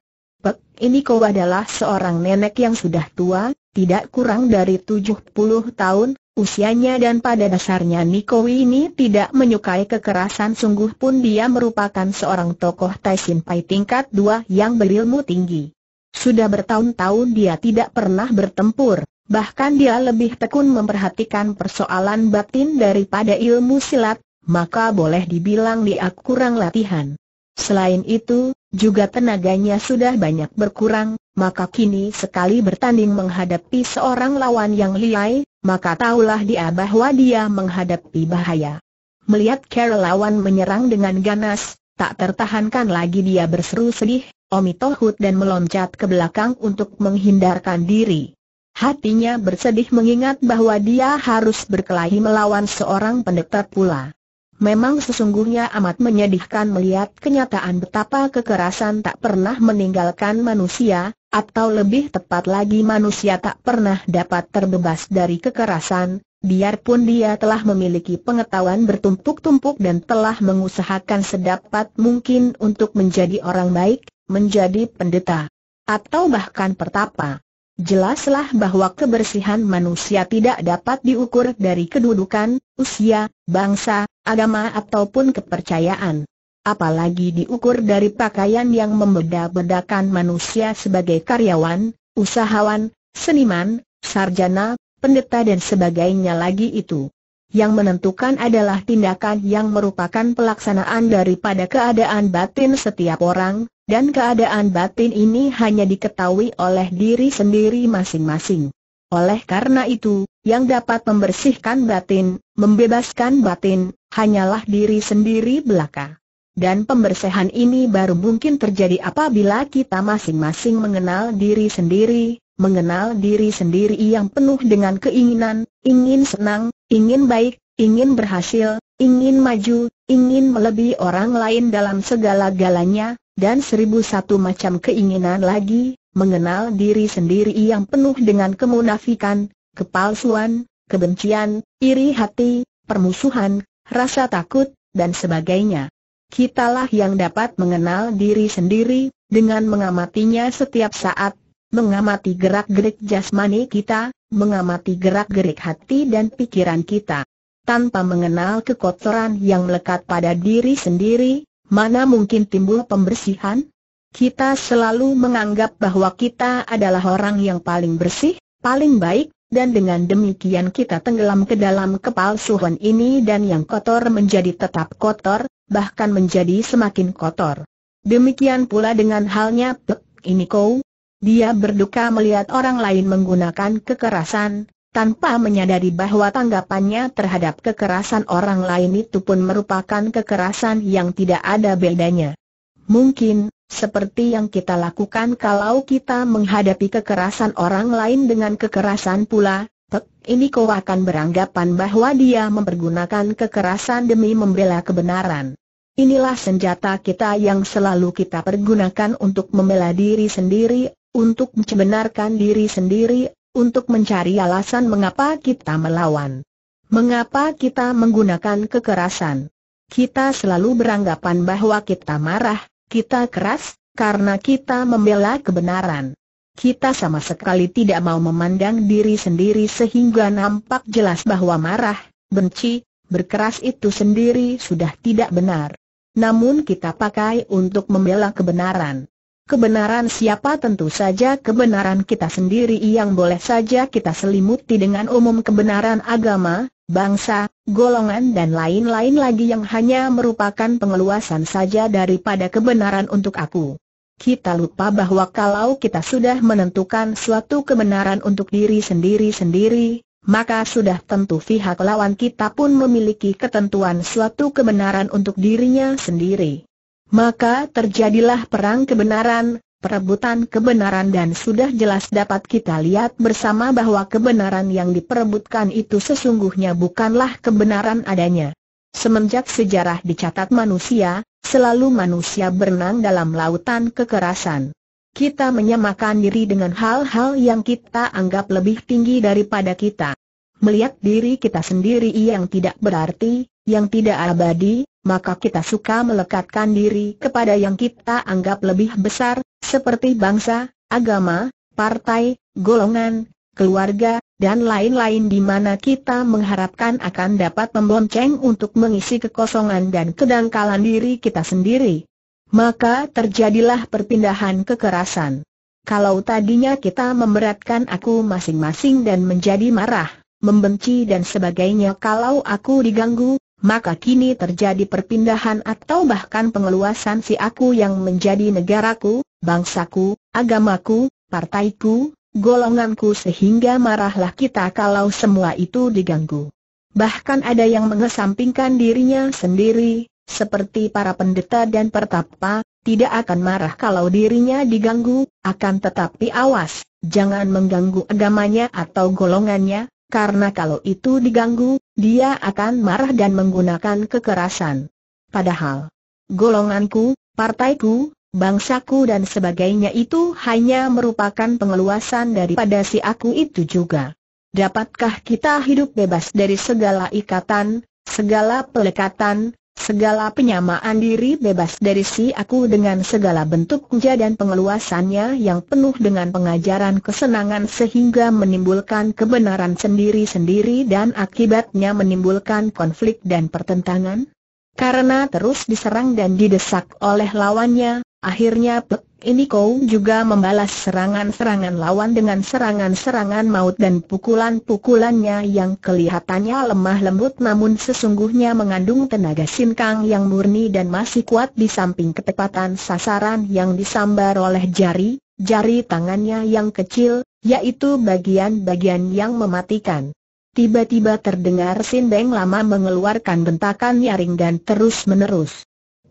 ini kau adalah seorang nenek yang sudah tua, tidak kurang dari 70 tahun, usianya dan pada dasarnya Niko ini tidak menyukai kekerasan sungguh pun dia merupakan seorang tokoh Taishin Pai tingkat dua yang berilmu tinggi. Sudah bertahun-tahun dia tidak pernah bertempur, bahkan dia lebih tekun memperhatikan persoalan batin daripada ilmu silat, maka boleh dibilang dia kurang latihan. Selain itu, juga tenaganya sudah banyak berkurang, maka kini sekali bertanding menghadapi seorang lawan yang liai, maka taulah dia bahwa dia menghadapi bahaya. Melihat Carol lawan menyerang dengan ganas, tak tertahankan lagi dia berseru sedih, Omi Tohut dan meloncat ke belakang untuk menghindarkan diri. Hatinya bersedih mengingat bahwa dia harus berkelahi melawan seorang pendekar pula. Memang sesungguhnya amat menyedihkan melihat kenyataan betapa kekerasan tak pernah meninggalkan manusia, atau lebih tepat lagi manusia tak pernah dapat terbebas dari kekerasan, biarpun dia telah memiliki pengetahuan bertumpuk-tumpuk dan telah mengusahakan sedapat mungkin untuk menjadi orang baik, menjadi pendeta, atau bahkan pertapa. Jelaslah bahwa kebersihan manusia tidak dapat diukur dari kedudukan, usia, bangsa, agama ataupun kepercayaan. Apalagi diukur dari pakaian yang membeda-bedakan manusia sebagai karyawan, usahawan, seniman, sarjana, pendeta dan sebagainya lagi itu yang menentukan adalah tindakan yang merupakan pelaksanaan daripada keadaan batin setiap orang, dan keadaan batin ini hanya diketahui oleh diri sendiri masing-masing. Oleh karena itu, yang dapat membersihkan batin, membebaskan batin, hanyalah diri sendiri belaka. Dan pembersihan ini baru mungkin terjadi apabila kita masing-masing mengenal diri sendiri, mengenal diri sendiri yang penuh dengan keinginan, ingin senang, ingin baik, ingin berhasil, ingin maju, ingin melebihi orang lain dalam segala-galanya, dan seribu satu macam keinginan lagi, mengenal diri sendiri yang penuh dengan kemunafikan, kepalsuan, kebencian, iri hati, permusuhan, rasa takut, dan sebagainya. Kitalah yang dapat mengenal diri sendiri, dengan mengamatinya setiap saat, mengamati gerak-gerik jasmani kita, mengamati gerak-gerik hati dan pikiran kita. Tanpa mengenal kekotoran yang melekat pada diri sendiri, mana mungkin timbul pembersihan? Kita selalu menganggap bahwa kita adalah orang yang paling bersih, paling baik, dan dengan demikian kita tenggelam ke dalam kepalsuan ini dan yang kotor menjadi tetap kotor, bahkan menjadi semakin kotor. Demikian pula dengan halnya ini kau. Dia berduka melihat orang lain menggunakan kekerasan, tanpa menyadari bahwa tanggapannya terhadap kekerasan orang lain itu pun merupakan kekerasan yang tidak ada bedanya. Mungkin, seperti yang kita lakukan kalau kita menghadapi kekerasan orang lain dengan kekerasan pula, Pek ini kau akan beranggapan bahwa dia mempergunakan kekerasan demi membela kebenaran. Inilah senjata kita yang selalu kita pergunakan untuk membela diri sendiri untuk mencebenarkan diri sendiri, untuk mencari alasan mengapa kita melawan. Mengapa kita menggunakan kekerasan. Kita selalu beranggapan bahwa kita marah, kita keras, karena kita membela kebenaran. Kita sama sekali tidak mau memandang diri sendiri sehingga nampak jelas bahwa marah, benci, berkeras itu sendiri sudah tidak benar. Namun kita pakai untuk membela kebenaran. Kebenaran siapa tentu saja kebenaran kita sendiri yang boleh saja kita selimuti dengan umum kebenaran agama, bangsa, golongan dan lain-lain lagi yang hanya merupakan pengeluasan saja daripada kebenaran untuk aku. Kita lupa bahwa kalau kita sudah menentukan suatu kebenaran untuk diri sendiri-sendiri, maka sudah tentu pihak lawan kita pun memiliki ketentuan suatu kebenaran untuk dirinya sendiri. Maka terjadilah perang kebenaran, perebutan kebenaran dan sudah jelas dapat kita lihat bersama bahwa kebenaran yang diperebutkan itu sesungguhnya bukanlah kebenaran adanya. Semenjak sejarah dicatat manusia, selalu manusia berenang dalam lautan kekerasan. Kita menyamakan diri dengan hal-hal yang kita anggap lebih tinggi daripada kita. Melihat diri kita sendiri yang tidak berarti, yang tidak abadi, maka kita suka melekatkan diri kepada yang kita anggap lebih besar, seperti bangsa, agama, partai, golongan, keluarga, dan lain-lain di mana kita mengharapkan akan dapat membonceng untuk mengisi kekosongan dan kedangkalan diri kita sendiri. Maka terjadilah perpindahan kekerasan. Kalau tadinya kita memberatkan aku masing-masing dan menjadi marah, membenci dan sebagainya kalau aku diganggu, maka kini terjadi perpindahan atau bahkan pengeluasan si aku yang menjadi negaraku, bangsaku, agamaku, partaiku, golonganku sehingga marahlah kita kalau semua itu diganggu. Bahkan ada yang mengesampingkan dirinya sendiri, seperti para pendeta dan pertapa, tidak akan marah kalau dirinya diganggu, akan tetapi awas, jangan mengganggu agamanya atau golongannya, karena kalau itu diganggu, dia akan marah dan menggunakan kekerasan. Padahal, golonganku, partaiku, bangsaku dan sebagainya itu hanya merupakan pengeluasan daripada si aku itu juga. Dapatkah kita hidup bebas dari segala ikatan, segala pelekatan, Segala penyamaan diri bebas dari si aku dengan segala bentuk kuja dan pengeluasannya yang penuh dengan pengajaran kesenangan sehingga menimbulkan kebenaran sendiri-sendiri dan akibatnya menimbulkan konflik dan pertentangan. Karena terus diserang dan didesak oleh lawannya, Akhirnya Pek ini kau juga membalas serangan-serangan lawan dengan serangan-serangan maut dan pukulan-pukulannya yang kelihatannya lemah lembut namun sesungguhnya mengandung tenaga sinkang yang murni dan masih kuat di samping ketepatan sasaran yang disambar oleh jari, jari tangannya yang kecil, yaitu bagian-bagian yang mematikan. Tiba-tiba terdengar Sin Beng lama mengeluarkan bentakan nyaring dan terus-menerus.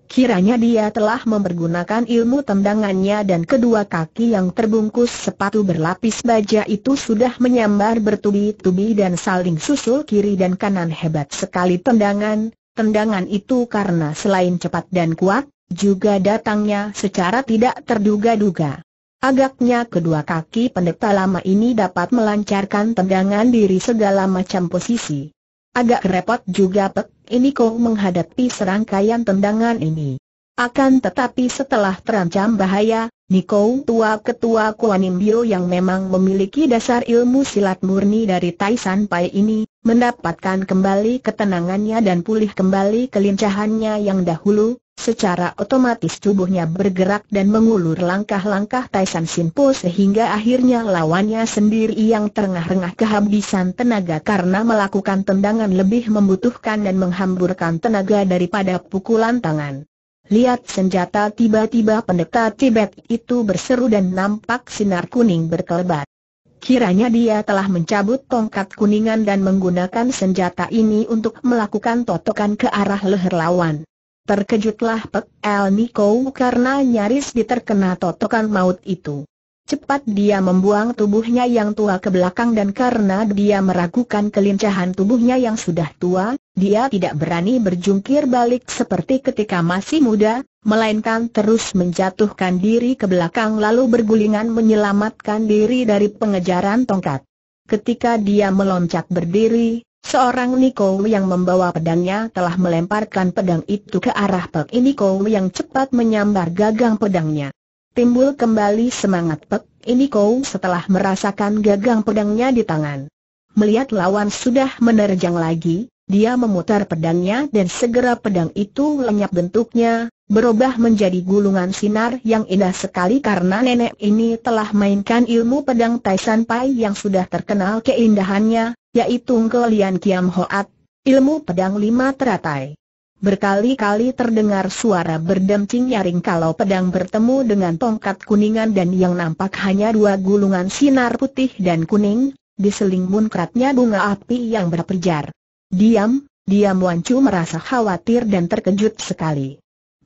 Kiranya dia telah mempergunakan ilmu tendangannya dan kedua kaki yang terbungkus sepatu berlapis baja itu sudah menyambar bertubi-tubi dan saling susul kiri dan kanan hebat sekali tendangan. Tendangan itu karena selain cepat dan kuat, juga datangnya secara tidak terduga-duga. Agaknya kedua kaki pendeta lama ini dapat melancarkan tendangan diri segala macam posisi. Agak repot juga Pek ini kau menghadapi serangkaian tendangan ini. Akan tetapi setelah terancam bahaya, Niko tua ketua Kuan yang memang memiliki dasar ilmu silat murni dari Taisan Pai ini, mendapatkan kembali ketenangannya dan pulih kembali kelincahannya yang dahulu, Secara otomatis tubuhnya bergerak dan mengulur langkah-langkah Taisan Sinpo sehingga akhirnya lawannya sendiri yang terengah-engah kehabisan tenaga karena melakukan tendangan lebih membutuhkan dan menghamburkan tenaga daripada pukulan tangan. Lihat senjata tiba-tiba pendeta Tibet itu berseru dan nampak sinar kuning berkelebat. Kiranya dia telah mencabut tongkat kuningan dan menggunakan senjata ini untuk melakukan totokan ke arah leher lawan. Terkejutlah Pek El Niko karena nyaris diterkena totokan maut itu. Cepat dia membuang tubuhnya yang tua ke belakang dan karena dia meragukan kelincahan tubuhnya yang sudah tua, dia tidak berani berjungkir balik seperti ketika masih muda, melainkan terus menjatuhkan diri ke belakang lalu bergulingan menyelamatkan diri dari pengejaran tongkat. Ketika dia meloncat berdiri, Seorang Niko yang membawa pedangnya telah melemparkan pedang itu ke arah Pek Niko yang cepat menyambar gagang pedangnya. Timbul kembali semangat Pek Niko setelah merasakan gagang pedangnya di tangan. Melihat lawan sudah menerjang lagi, dia memutar pedangnya dan segera pedang itu lenyap bentuknya, berubah menjadi gulungan sinar yang indah sekali karena nenek ini telah mainkan ilmu pedang Taisan Pai yang sudah terkenal keindahannya, yaitu Ngkelian Kiam Hoat, ilmu pedang lima teratai. Berkali-kali terdengar suara berdemcing nyaring kalau pedang bertemu dengan tongkat kuningan dan yang nampak hanya dua gulungan sinar putih dan kuning, diseling munkratnya bunga api yang berpejar. Diam, diam Wancu merasa khawatir dan terkejut sekali.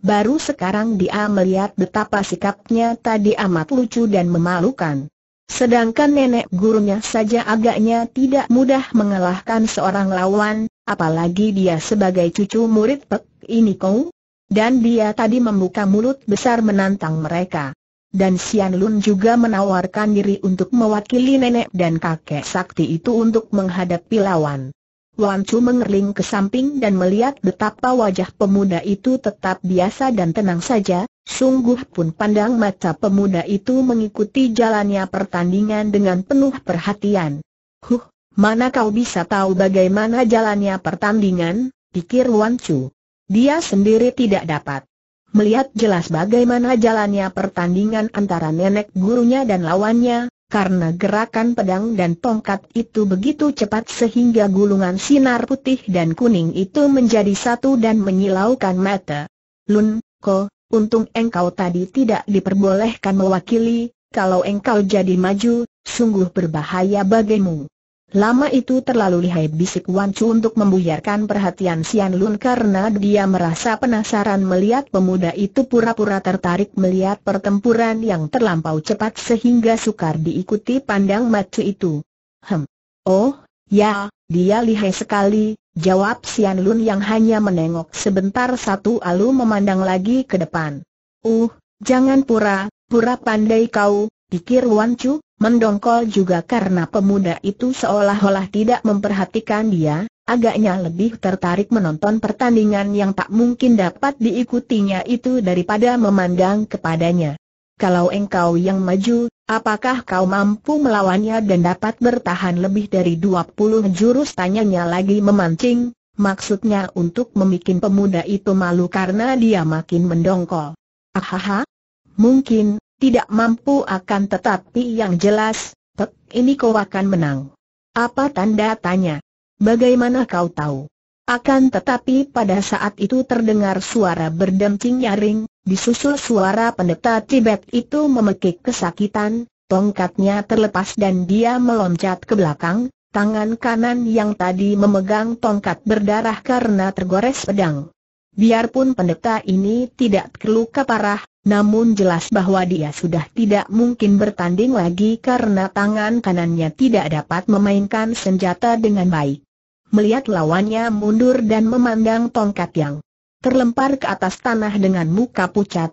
Baru sekarang dia melihat betapa sikapnya tadi amat lucu dan memalukan. Sedangkan nenek gurunya saja agaknya tidak mudah mengalahkan seorang lawan, apalagi dia sebagai cucu murid Pek ini kau. Dan dia tadi membuka mulut besar menantang mereka. Dan Sian Lun juga menawarkan diri untuk mewakili nenek dan kakek sakti itu untuk menghadapi lawan. Wan Chu mengerling ke samping dan melihat betapa wajah pemuda itu tetap biasa dan tenang saja, Sungguh pun pandang mata pemuda itu mengikuti jalannya pertandingan dengan penuh perhatian. Huh, mana kau bisa tahu bagaimana jalannya pertandingan, pikir Wan Chu. Dia sendiri tidak dapat melihat jelas bagaimana jalannya pertandingan antara nenek gurunya dan lawannya, karena gerakan pedang dan tongkat itu begitu cepat sehingga gulungan sinar putih dan kuning itu menjadi satu dan menyilaukan mata. Lun, Ko, untung engkau tadi tidak diperbolehkan mewakili, kalau engkau jadi maju, sungguh berbahaya bagimu. Lama itu terlalu lihai bisik Wan Chu untuk membuyarkan perhatian Sian Lun karena dia merasa penasaran melihat pemuda itu pura-pura tertarik melihat pertempuran yang terlampau cepat sehingga sukar diikuti pandang mata itu. Hem. Oh, ya, dia lihai sekali, Jawab Sian Lun yang hanya menengok sebentar satu alu memandang lagi ke depan. Uh, jangan pura, pura pandai kau, pikir Wan Chu, mendongkol juga karena pemuda itu seolah-olah tidak memperhatikan dia, agaknya lebih tertarik menonton pertandingan yang tak mungkin dapat diikutinya itu daripada memandang kepadanya kalau engkau yang maju, apakah kau mampu melawannya dan dapat bertahan lebih dari 20 jurus? Tanyanya lagi memancing, maksudnya untuk membuat pemuda itu malu karena dia makin mendongkol. Ahaha, mungkin, tidak mampu akan tetapi yang jelas, tek, ini kau akan menang. Apa tanda tanya? Bagaimana kau tahu? Akan tetapi pada saat itu terdengar suara berdenting nyaring, disusul suara pendeta Tibet itu memekik kesakitan, tongkatnya terlepas dan dia meloncat ke belakang, tangan kanan yang tadi memegang tongkat berdarah karena tergores pedang. Biarpun pendeta ini tidak terluka parah, namun jelas bahwa dia sudah tidak mungkin bertanding lagi karena tangan kanannya tidak dapat memainkan senjata dengan baik melihat lawannya mundur dan memandang tongkat yang terlempar ke atas tanah dengan muka pucat.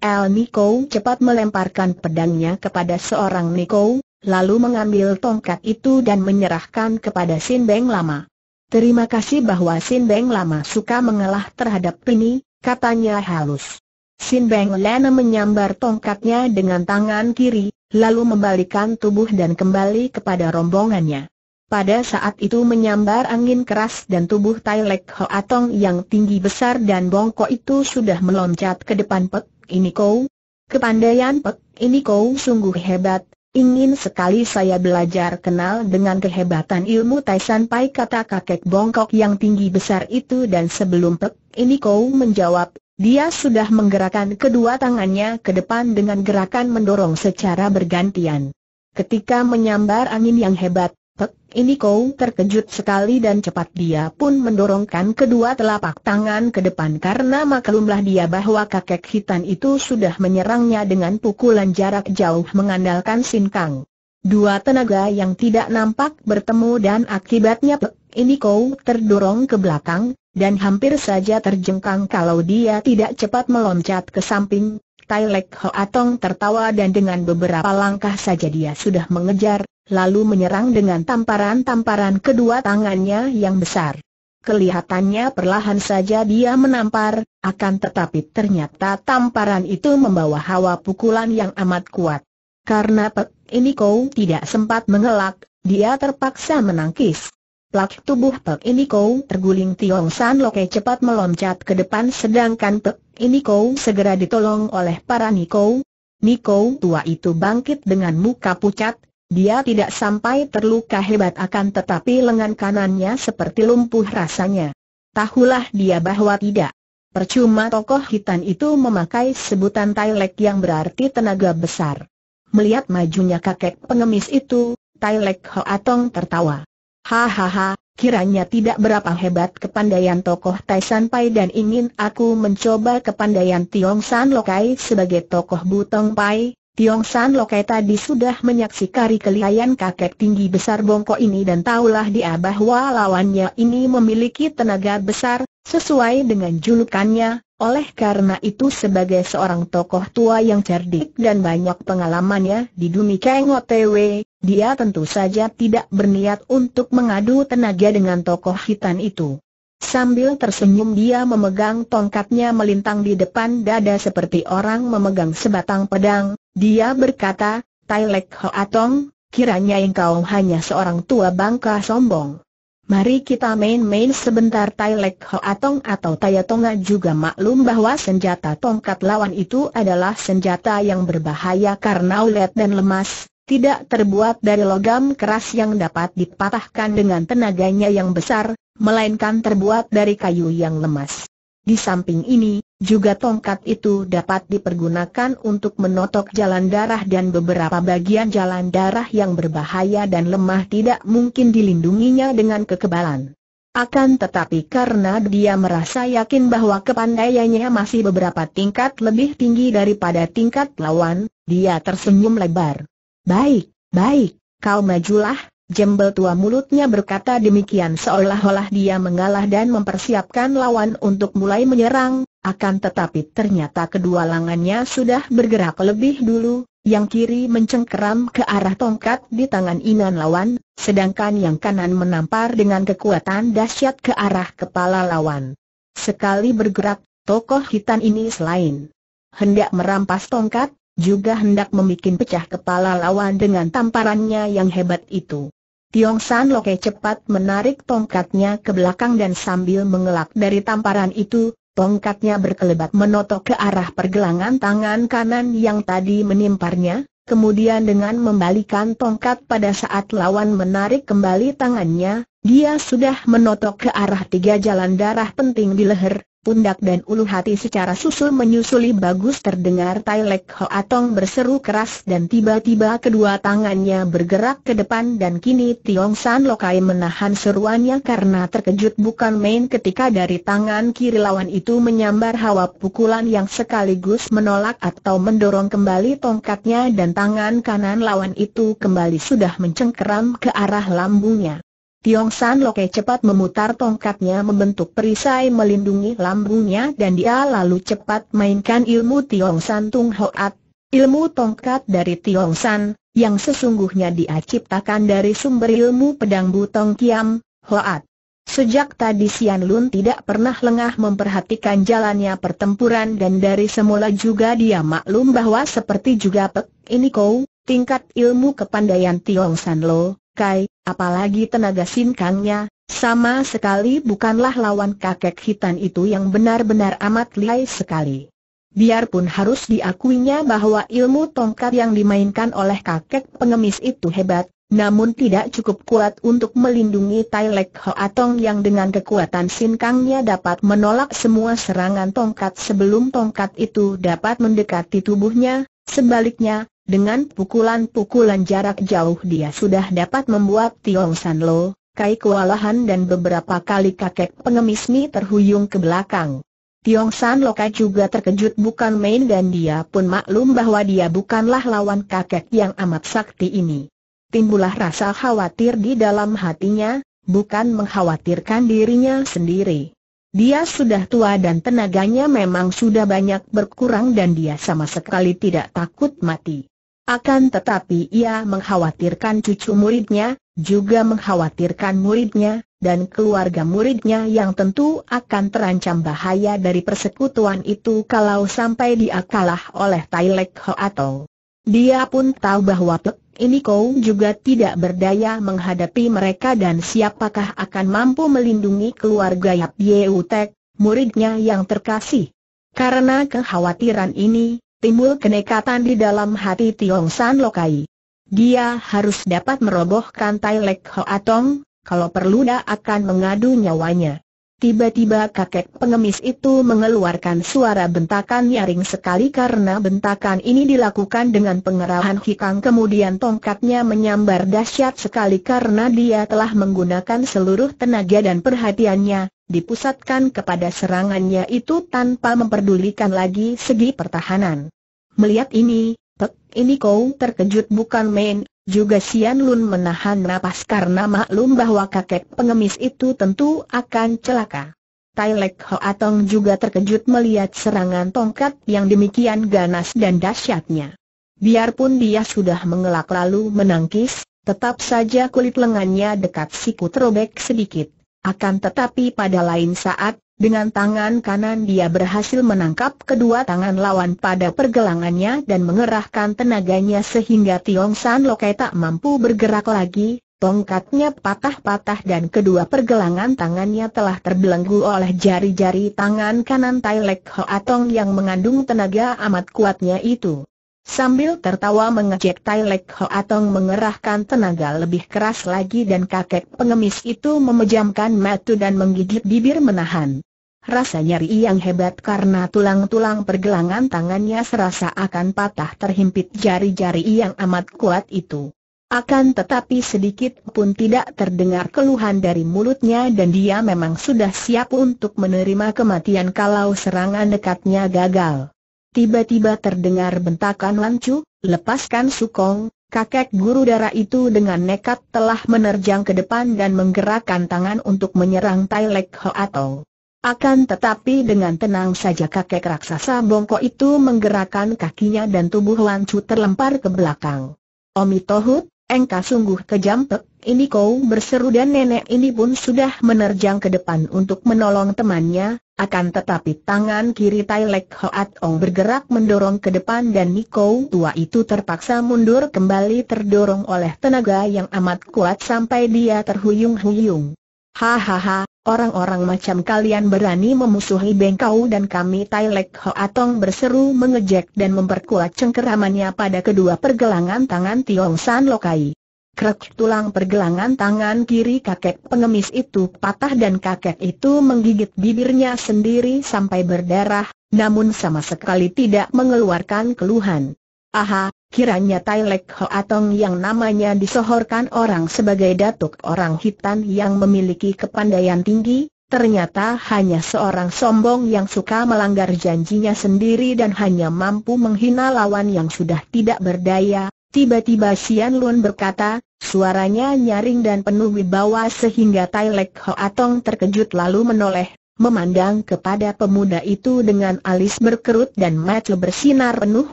El Niko cepat melemparkan pedangnya kepada seorang Niko, lalu mengambil tongkat itu dan menyerahkan kepada Sin Beng Lama. Terima kasih bahwa Sin Beng Lama suka mengalah terhadap Pini, katanya halus. Sin Beng Lena menyambar tongkatnya dengan tangan kiri, lalu membalikan tubuh dan kembali kepada rombongannya pada saat itu menyambar angin keras dan tubuh Tai Lek Ho Atong yang tinggi besar dan bongkok itu sudah meloncat ke depan Pek Ini Kou. Kepandaian Pek Ini Kou sungguh hebat, ingin sekali saya belajar kenal dengan kehebatan ilmu Tai Pai kata kakek bongkok yang tinggi besar itu dan sebelum Pek Ini Kou menjawab, dia sudah menggerakkan kedua tangannya ke depan dengan gerakan mendorong secara bergantian. Ketika menyambar angin yang hebat, Pek kau terkejut sekali dan cepat dia pun mendorongkan kedua telapak tangan ke depan karena maklumlah dia bahwa kakek hitam itu sudah menyerangnya dengan pukulan jarak jauh mengandalkan sinkang. Dua tenaga yang tidak nampak bertemu dan akibatnya Pek kau terdorong ke belakang, dan hampir saja terjengkang kalau dia tidak cepat meloncat ke samping. Tai Lek Atong tertawa dan dengan beberapa langkah saja dia sudah mengejar, lalu menyerang dengan tamparan-tamparan kedua tangannya yang besar. Kelihatannya perlahan saja dia menampar, akan tetapi ternyata tamparan itu membawa hawa pukulan yang amat kuat. Karena Pek ini kau tidak sempat mengelak, dia terpaksa menangkis. Plak tubuh Pek ini kau terguling Tiong San Loke cepat meloncat ke depan sedangkan Pek ini kau segera ditolong oleh para Niko. Niko tua itu bangkit dengan muka pucat, dia tidak sampai terluka hebat akan tetapi lengan kanannya seperti lumpuh rasanya. Tahulah dia bahwa tidak. Percuma tokoh hitam itu memakai sebutan Tailek yang berarti tenaga besar. Melihat majunya kakek pengemis itu, Tailek Atong tertawa. Hahaha, kiranya tidak berapa hebat kepandaian tokoh Tai San Pai dan ingin aku mencoba kepandaian Tiong San Lokai sebagai tokoh Butong Pai, Tiong San Lokai tadi sudah menyaksikan kelihayan kakek tinggi besar bongkok ini dan tahulah dia bahwa lawannya ini memiliki tenaga besar, sesuai dengan julukannya, oleh karena itu sebagai seorang tokoh tua yang cerdik dan banyak pengalamannya di dunia Keng Tewe, dia tentu saja tidak berniat untuk mengadu tenaga dengan tokoh hitam itu. Sambil tersenyum dia memegang tongkatnya melintang di depan dada seperti orang memegang sebatang pedang, dia berkata, Tai Lek Atong, kiranya engkau hanya seorang tua bangka sombong. Mari kita main-main sebentar Tai Lek Atong atau Tayatonga juga maklum bahwa senjata tongkat lawan itu adalah senjata yang berbahaya karena ulet dan lemas, tidak terbuat dari logam keras yang dapat dipatahkan dengan tenaganya yang besar, melainkan terbuat dari kayu yang lemas. Di samping ini, juga tongkat itu dapat dipergunakan untuk menotok jalan darah dan beberapa bagian jalan darah yang berbahaya dan lemah tidak mungkin dilindunginya dengan kekebalan. Akan tetapi karena dia merasa yakin bahwa kepandaiannya masih beberapa tingkat lebih tinggi daripada tingkat lawan, dia tersenyum lebar. Baik, baik, kau majulah, Jembel tua mulutnya berkata demikian seolah-olah dia mengalah dan mempersiapkan lawan untuk mulai menyerang, akan tetapi ternyata kedua lengannya sudah bergerak lebih dulu, yang kiri mencengkeram ke arah tongkat di tangan Inan lawan, sedangkan yang kanan menampar dengan kekuatan dahsyat ke arah kepala lawan. Sekali bergerak, tokoh hitam ini selain hendak merampas tongkat, juga hendak membuat pecah kepala lawan dengan tamparannya yang hebat itu. Tiong San Loke cepat menarik tongkatnya ke belakang dan sambil mengelak dari tamparan itu, tongkatnya berkelebat menotok ke arah pergelangan tangan kanan yang tadi menimparnya, kemudian dengan membalikan tongkat pada saat lawan menarik kembali tangannya, dia sudah menotok ke arah tiga jalan darah penting di leher, pundak dan ulu hati secara susul menyusuli bagus terdengar Tai Lek Ho Atong berseru keras dan tiba-tiba kedua tangannya bergerak ke depan dan kini Tiong San Lokai menahan seruannya karena terkejut bukan main ketika dari tangan kiri lawan itu menyambar hawa pukulan yang sekaligus menolak atau mendorong kembali tongkatnya dan tangan kanan lawan itu kembali sudah mencengkeram ke arah lambungnya. Tiong San Loke cepat memutar tongkatnya membentuk perisai melindungi lambungnya dan dia lalu cepat mainkan ilmu Tiong San Tung Hoat, ilmu tongkat dari Tiong San, yang sesungguhnya dia ciptakan dari sumber ilmu pedang Butong Kiam, Hoat. Sejak tadi Sian Lun tidak pernah lengah memperhatikan jalannya pertempuran dan dari semula juga dia maklum bahwa seperti juga Pek, ini kau, tingkat ilmu kepandaian Tiong San Lo, Kai, apalagi tenaga sinkangnya, sama sekali bukanlah lawan kakek hitam itu yang benar-benar amat lihai sekali. Biarpun harus diakuinya bahwa ilmu tongkat yang dimainkan oleh kakek pengemis itu hebat, namun tidak cukup kuat untuk melindungi Tai Lek Atong yang dengan kekuatan sinkangnya dapat menolak semua serangan tongkat sebelum tongkat itu dapat mendekati tubuhnya, sebaliknya, dengan pukulan-pukulan jarak jauh dia sudah dapat membuat Tiong San Lo, Kai kewalahan dan beberapa kali kakek pengemis terhuyung ke belakang. Tiong San Lo Kai juga terkejut bukan main dan dia pun maklum bahwa dia bukanlah lawan kakek yang amat sakti ini. Timbullah rasa khawatir di dalam hatinya, bukan mengkhawatirkan dirinya sendiri. Dia sudah tua dan tenaganya memang sudah banyak berkurang dan dia sama sekali tidak takut mati. Akan tetapi ia mengkhawatirkan cucu muridnya, juga mengkhawatirkan muridnya, dan keluarga muridnya yang tentu akan terancam bahaya dari persekutuan itu kalau sampai dia kalah oleh Tai Lek atau Dia pun tahu bahwa Pek ini kau juga tidak berdaya menghadapi mereka dan siapakah akan mampu melindungi keluarga Yap Yeutek, muridnya yang terkasih. Karena kekhawatiran ini, timbul kenekatan di dalam hati Tiong San Lokai. Dia harus dapat merobohkan Tai Lek Ho Atong, kalau perlu dia akan mengadu nyawanya. Tiba-tiba kakek pengemis itu mengeluarkan suara bentakan nyaring sekali karena bentakan ini dilakukan dengan pengerahan hikang kemudian tongkatnya menyambar dahsyat sekali karena dia telah menggunakan seluruh tenaga dan perhatiannya, dipusatkan kepada serangannya itu tanpa memperdulikan lagi segi pertahanan. Melihat ini, Pek ini kau terkejut bukan main, juga Sian Lun menahan napas karena maklum bahwa kakek pengemis itu tentu akan celaka. Tai Lek Ho Atong juga terkejut melihat serangan tongkat yang demikian ganas dan dahsyatnya. Biarpun dia sudah mengelak lalu menangkis, tetap saja kulit lengannya dekat siku terobek sedikit. Akan tetapi pada lain saat, dengan tangan kanan dia berhasil menangkap kedua tangan lawan pada pergelangannya dan mengerahkan tenaganya sehingga Tiong San Lokai tak mampu bergerak lagi, tongkatnya patah-patah dan kedua pergelangan tangannya telah terbelenggu oleh jari-jari tangan kanan Tai Lek Hoatong yang mengandung tenaga amat kuatnya itu. Sambil tertawa mengejek Tai Lek Hoatong mengerahkan tenaga lebih keras lagi dan kakek pengemis itu memejamkan mata dan menggigit bibir menahan. Rasa nyeri yang hebat karena tulang-tulang pergelangan tangannya serasa akan patah terhimpit jari-jari yang amat kuat itu. Akan tetapi sedikit pun tidak terdengar keluhan dari mulutnya dan dia memang sudah siap untuk menerima kematian kalau serangan dekatnya gagal. Tiba-tiba terdengar bentakan lancu, lepaskan sukong, kakek guru darah itu dengan nekat telah menerjang ke depan dan menggerakkan tangan untuk menyerang Tai Lek Ho atau. Akan tetapi dengan tenang saja kakek raksasa bongkok itu menggerakkan kakinya dan tubuh Wan terlempar ke belakang. Omi Tohut, engkau sungguh kejam pek, ini kau berseru dan nenek ini pun sudah menerjang ke depan untuk menolong temannya, akan tetapi tangan kiri Tai Lek Hoat Ong bergerak mendorong ke depan dan Niko tua itu terpaksa mundur kembali terdorong oleh tenaga yang amat kuat sampai dia terhuyung-huyung. Hahaha, Orang-orang macam kalian berani memusuhi Bengkau dan kami Tai Lek Atong berseru mengejek dan memperkuat cengkeramannya pada kedua pergelangan tangan Tiong San Lokai. Krek tulang pergelangan tangan kiri kakek pengemis itu patah dan kakek itu menggigit bibirnya sendiri sampai berdarah, namun sama sekali tidak mengeluarkan keluhan. Aha, kiranya Tai Lek Atong yang namanya disohorkan orang sebagai datuk orang hitam yang memiliki kepandaian tinggi, ternyata hanya seorang sombong yang suka melanggar janjinya sendiri dan hanya mampu menghina lawan yang sudah tidak berdaya. Tiba-tiba Sian Lun berkata, suaranya nyaring dan penuh wibawa sehingga Tai Lek Atong terkejut lalu menoleh memandang kepada pemuda itu dengan alis berkerut dan mata bersinar penuh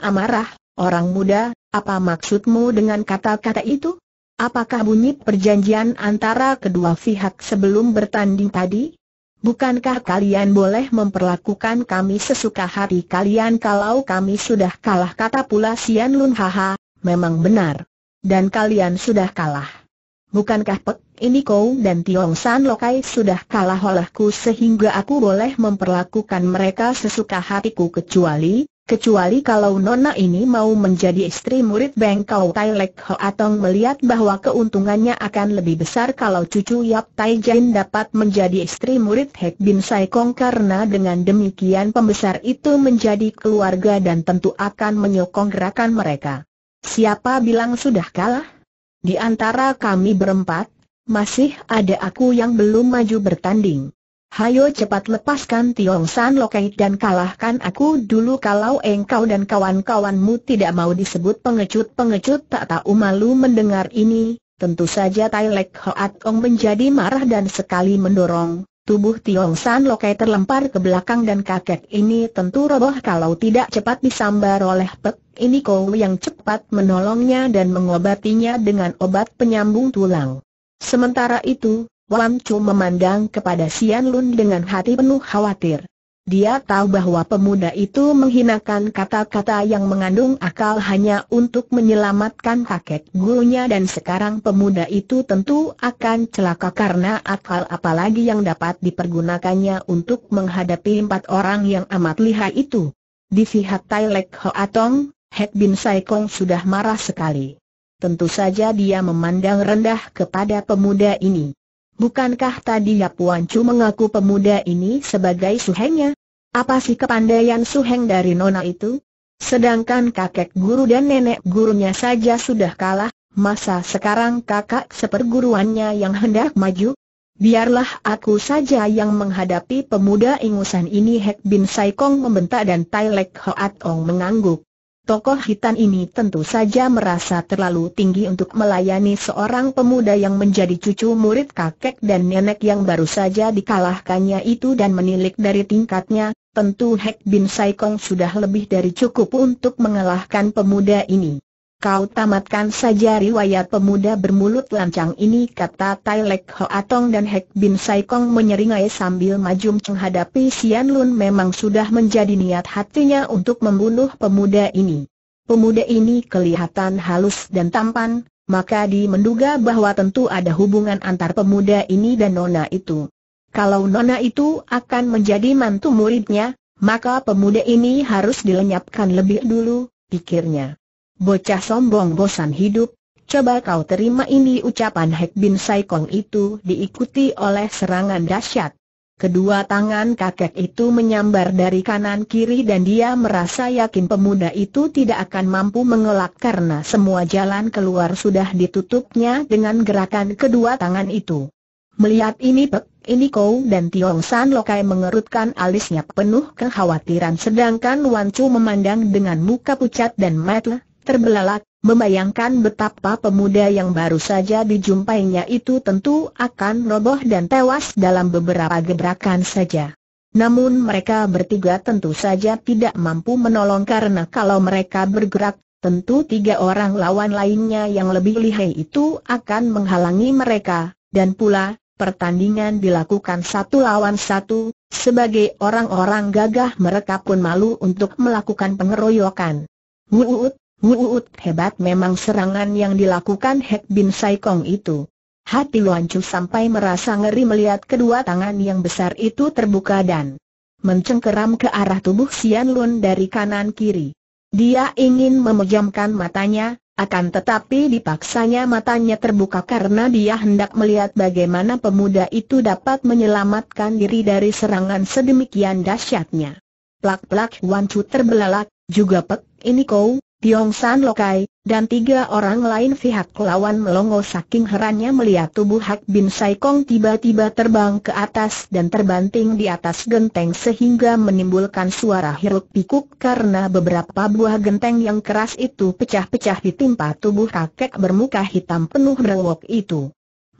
amarah, Orang muda, apa maksudmu dengan kata-kata itu? Apakah bunyi perjanjian antara kedua pihak sebelum bertanding tadi? Bukankah kalian boleh memperlakukan kami sesuka hati kalian kalau kami sudah kalah kata pula Sian Lun Haha, memang benar. Dan kalian sudah kalah. Bukankah Pek ini kau dan Tiong San Lokai sudah kalah olehku sehingga aku boleh memperlakukan mereka sesuka hatiku kecuali Kecuali kalau Nona ini mau menjadi istri murid Beng Kau Tai Lek Atong melihat bahwa keuntungannya akan lebih besar kalau cucu Yap Tai Jin dapat menjadi istri murid Hek Bin Sai Kong karena dengan demikian pembesar itu menjadi keluarga dan tentu akan menyokong gerakan mereka. Siapa bilang sudah kalah? Di antara kami berempat, masih ada aku yang belum maju bertanding. Hayo cepat lepaskan Tiong San Lokait dan kalahkan aku dulu kalau engkau dan kawan-kawanmu tidak mau disebut pengecut-pengecut tak tahu malu mendengar ini. Tentu saja Tai Lek Hoat Ong menjadi marah dan sekali mendorong. Tubuh Tiong San Lokai terlempar ke belakang dan kakek ini tentu roboh kalau tidak cepat disambar oleh Pek ini Kou yang cepat menolongnya dan mengobatinya dengan obat penyambung tulang. Sementara itu, Wan Chu memandang kepada Sian Lun dengan hati penuh khawatir. Dia tahu bahwa pemuda itu menghinakan kata-kata yang mengandung akal hanya untuk menyelamatkan kakek gurunya dan sekarang pemuda itu tentu akan celaka karena akal apalagi yang dapat dipergunakannya untuk menghadapi empat orang yang amat lihai itu. Di pihak Tai Lek Atong, Hek Bin Sai Kong sudah marah sekali. Tentu saja dia memandang rendah kepada pemuda ini. Bukankah tadi Wan Chu mengaku pemuda ini sebagai suhengnya? Apa sih kepandaian suheng dari nona itu? Sedangkan kakek guru dan nenek gurunya saja sudah kalah, masa sekarang kakak seperguruannya yang hendak maju? Biarlah aku saja yang menghadapi pemuda ingusan ini Hek Bin Sai Kong membentak dan Tai Lek Hoat Ong mengangguk. Tokoh hitam ini tentu saja merasa terlalu tinggi untuk melayani seorang pemuda yang menjadi cucu murid kakek dan nenek yang baru saja dikalahkannya itu dan menilik dari tingkatnya, tentu Hek Bin Saikong sudah lebih dari cukup untuk mengalahkan pemuda ini. Kau tamatkan saja riwayat pemuda bermulut lancang ini kata Tai Lek Hoatong dan Hek Bin Sai Kong menyeringai sambil maju menghadapi Sian Lun memang sudah menjadi niat hatinya untuk membunuh pemuda ini. Pemuda ini kelihatan halus dan tampan, maka di menduga bahwa tentu ada hubungan antar pemuda ini dan nona itu. Kalau nona itu akan menjadi mantu muridnya, maka pemuda ini harus dilenyapkan lebih dulu, pikirnya. Bocah sombong bosan hidup, coba kau terima ini ucapan Hek Bin Saikong itu diikuti oleh serangan dahsyat. Kedua tangan kakek itu menyambar dari kanan kiri dan dia merasa yakin pemuda itu tidak akan mampu mengelak karena semua jalan keluar sudah ditutupnya dengan gerakan kedua tangan itu. Melihat ini Pek, ini Kou dan Tiong San Lokai mengerutkan alisnya penuh kekhawatiran sedangkan Wan Chu memandang dengan muka pucat dan mata terbelalak, membayangkan betapa pemuda yang baru saja dijumpainya itu tentu akan roboh dan tewas dalam beberapa gebrakan saja. Namun mereka bertiga tentu saja tidak mampu menolong karena kalau mereka bergerak, tentu tiga orang lawan lainnya yang lebih lihai itu akan menghalangi mereka, dan pula, pertandingan dilakukan satu lawan satu, sebagai orang-orang gagah mereka pun malu untuk melakukan pengeroyokan. Wuut, Wuut hebat memang serangan yang dilakukan Hek Bin Saikong itu. Hati Luan Chu sampai merasa ngeri melihat kedua tangan yang besar itu terbuka dan mencengkeram ke arah tubuh Sian Lun dari kanan kiri. Dia ingin memejamkan matanya, akan tetapi dipaksanya matanya terbuka karena dia hendak melihat bagaimana pemuda itu dapat menyelamatkan diri dari serangan sedemikian dahsyatnya. Plak-plak Wan Chu terbelalak, juga pek ini kau, Tiong San Lokai, dan tiga orang lain pihak lawan melongo saking herannya melihat tubuh Hak Bin Sai Kong tiba-tiba terbang ke atas dan terbanting di atas genteng sehingga menimbulkan suara hiruk pikuk karena beberapa buah genteng yang keras itu pecah-pecah ditimpa tubuh kakek bermuka hitam penuh berwok itu.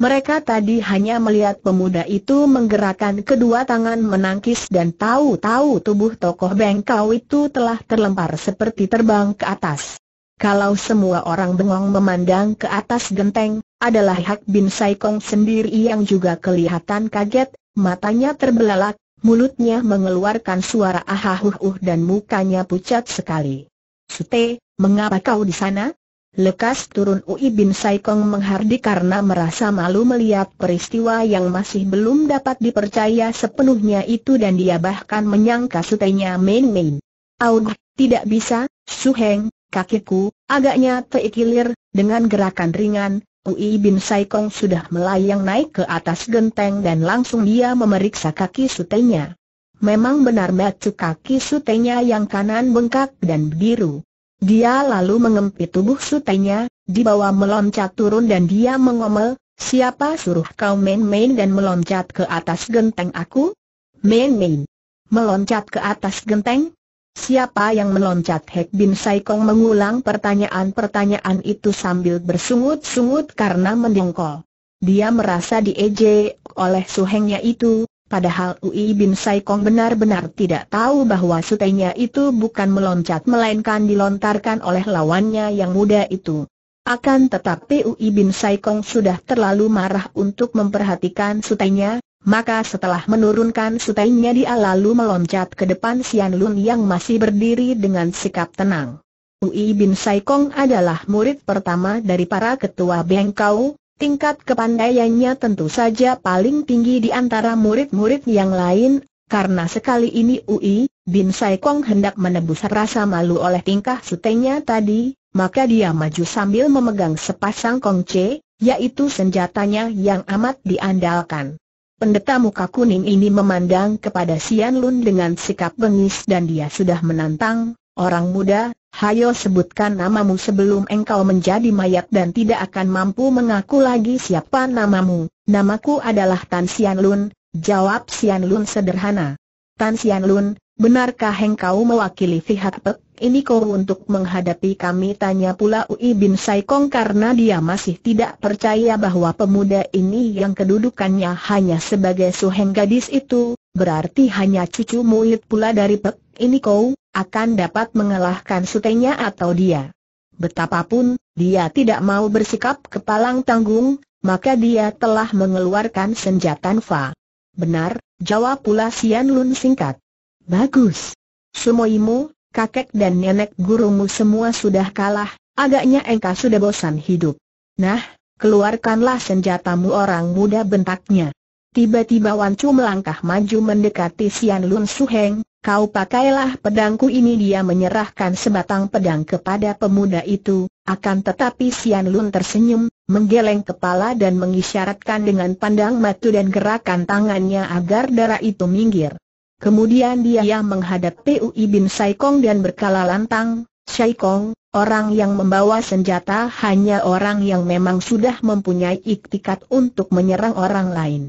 Mereka tadi hanya melihat pemuda itu menggerakkan kedua tangan menangkis dan tahu-tahu tubuh tokoh bengkau itu telah terlempar seperti terbang ke atas. Kalau semua orang bengong memandang ke atas genteng, adalah Hak Bin Saikong sendiri yang juga kelihatan kaget, matanya terbelalak, mulutnya mengeluarkan suara ahahuhuh dan mukanya pucat sekali. Sute, mengapa kau di sana? Lekas turun Ui Bin Saikong menghardi karena merasa malu melihat peristiwa yang masih belum dapat dipercaya sepenuhnya itu dan dia bahkan menyangka sutenya main-main. Aung, tidak bisa, Heng, kakiku, agaknya teikilir, dengan gerakan ringan, Ui Bin Saikong sudah melayang naik ke atas genteng dan langsung dia memeriksa kaki sutenya. Memang benar batu kaki sutenya yang kanan bengkak dan biru. Dia lalu mengempit tubuh sutenya, dibawa meloncat turun dan dia mengomel, siapa suruh kau main-main dan meloncat ke atas genteng aku? Main-main. Meloncat ke atas genteng? Siapa yang meloncat Hek Bin Saikong mengulang pertanyaan-pertanyaan itu sambil bersungut-sungut karena mendengkol. Dia merasa diejek oleh suhengnya itu, Padahal Ui Bin Sai Kong benar-benar tidak tahu bahwa sutenya itu bukan meloncat melainkan dilontarkan oleh lawannya yang muda itu. Akan tetapi Ui Bin Sai Kong sudah terlalu marah untuk memperhatikan sutenya, maka setelah menurunkan sutenya dia lalu meloncat ke depan Sian Lun yang masih berdiri dengan sikap tenang. Ui Bin Sai Kong adalah murid pertama dari para ketua Bengkau, Tingkat kepandaiannya tentu saja paling tinggi di antara murid-murid yang lain, karena sekali ini Ui, Bin Sai Kong hendak menebus rasa malu oleh tingkah sutenya tadi, maka dia maju sambil memegang sepasang kongce, yaitu senjatanya yang amat diandalkan. Pendeta muka kuning ini memandang kepada Sian Lun dengan sikap bengis dan dia sudah menantang, Orang muda, hayo sebutkan namamu sebelum engkau menjadi mayat dan tidak akan mampu mengaku lagi siapa namamu. Namaku adalah Tan Sian Lun, jawab Sian Lun sederhana. Tan Sian Lun, benarkah engkau mewakili pihak Pek ini kau untuk menghadapi kami? Tanya pula Ui Bin Saikong karena dia masih tidak percaya bahwa pemuda ini yang kedudukannya hanya sebagai suheng gadis itu, berarti hanya cucu muid pula dari Pek ini kau, akan dapat mengalahkan sutenya atau dia. Betapapun, dia tidak mau bersikap kepalang tanggung, maka dia telah mengeluarkan senjata Fa. Benar, jawab pula Sian Lun singkat. Bagus. Sumoimu, kakek dan nenek gurumu semua sudah kalah, agaknya engkau sudah bosan hidup. Nah, keluarkanlah senjatamu orang muda bentaknya. Tiba-tiba Wan Chu melangkah maju mendekati Sian Lun Suheng, kau pakailah pedangku ini dia menyerahkan sebatang pedang kepada pemuda itu, akan tetapi Sian Lun tersenyum, menggeleng kepala dan mengisyaratkan dengan pandang mata dan gerakan tangannya agar darah itu minggir. Kemudian dia menghadap I bin Saikong dan berkala lantang, Sai Kong, orang yang membawa senjata hanya orang yang memang sudah mempunyai iktikat untuk menyerang orang lain.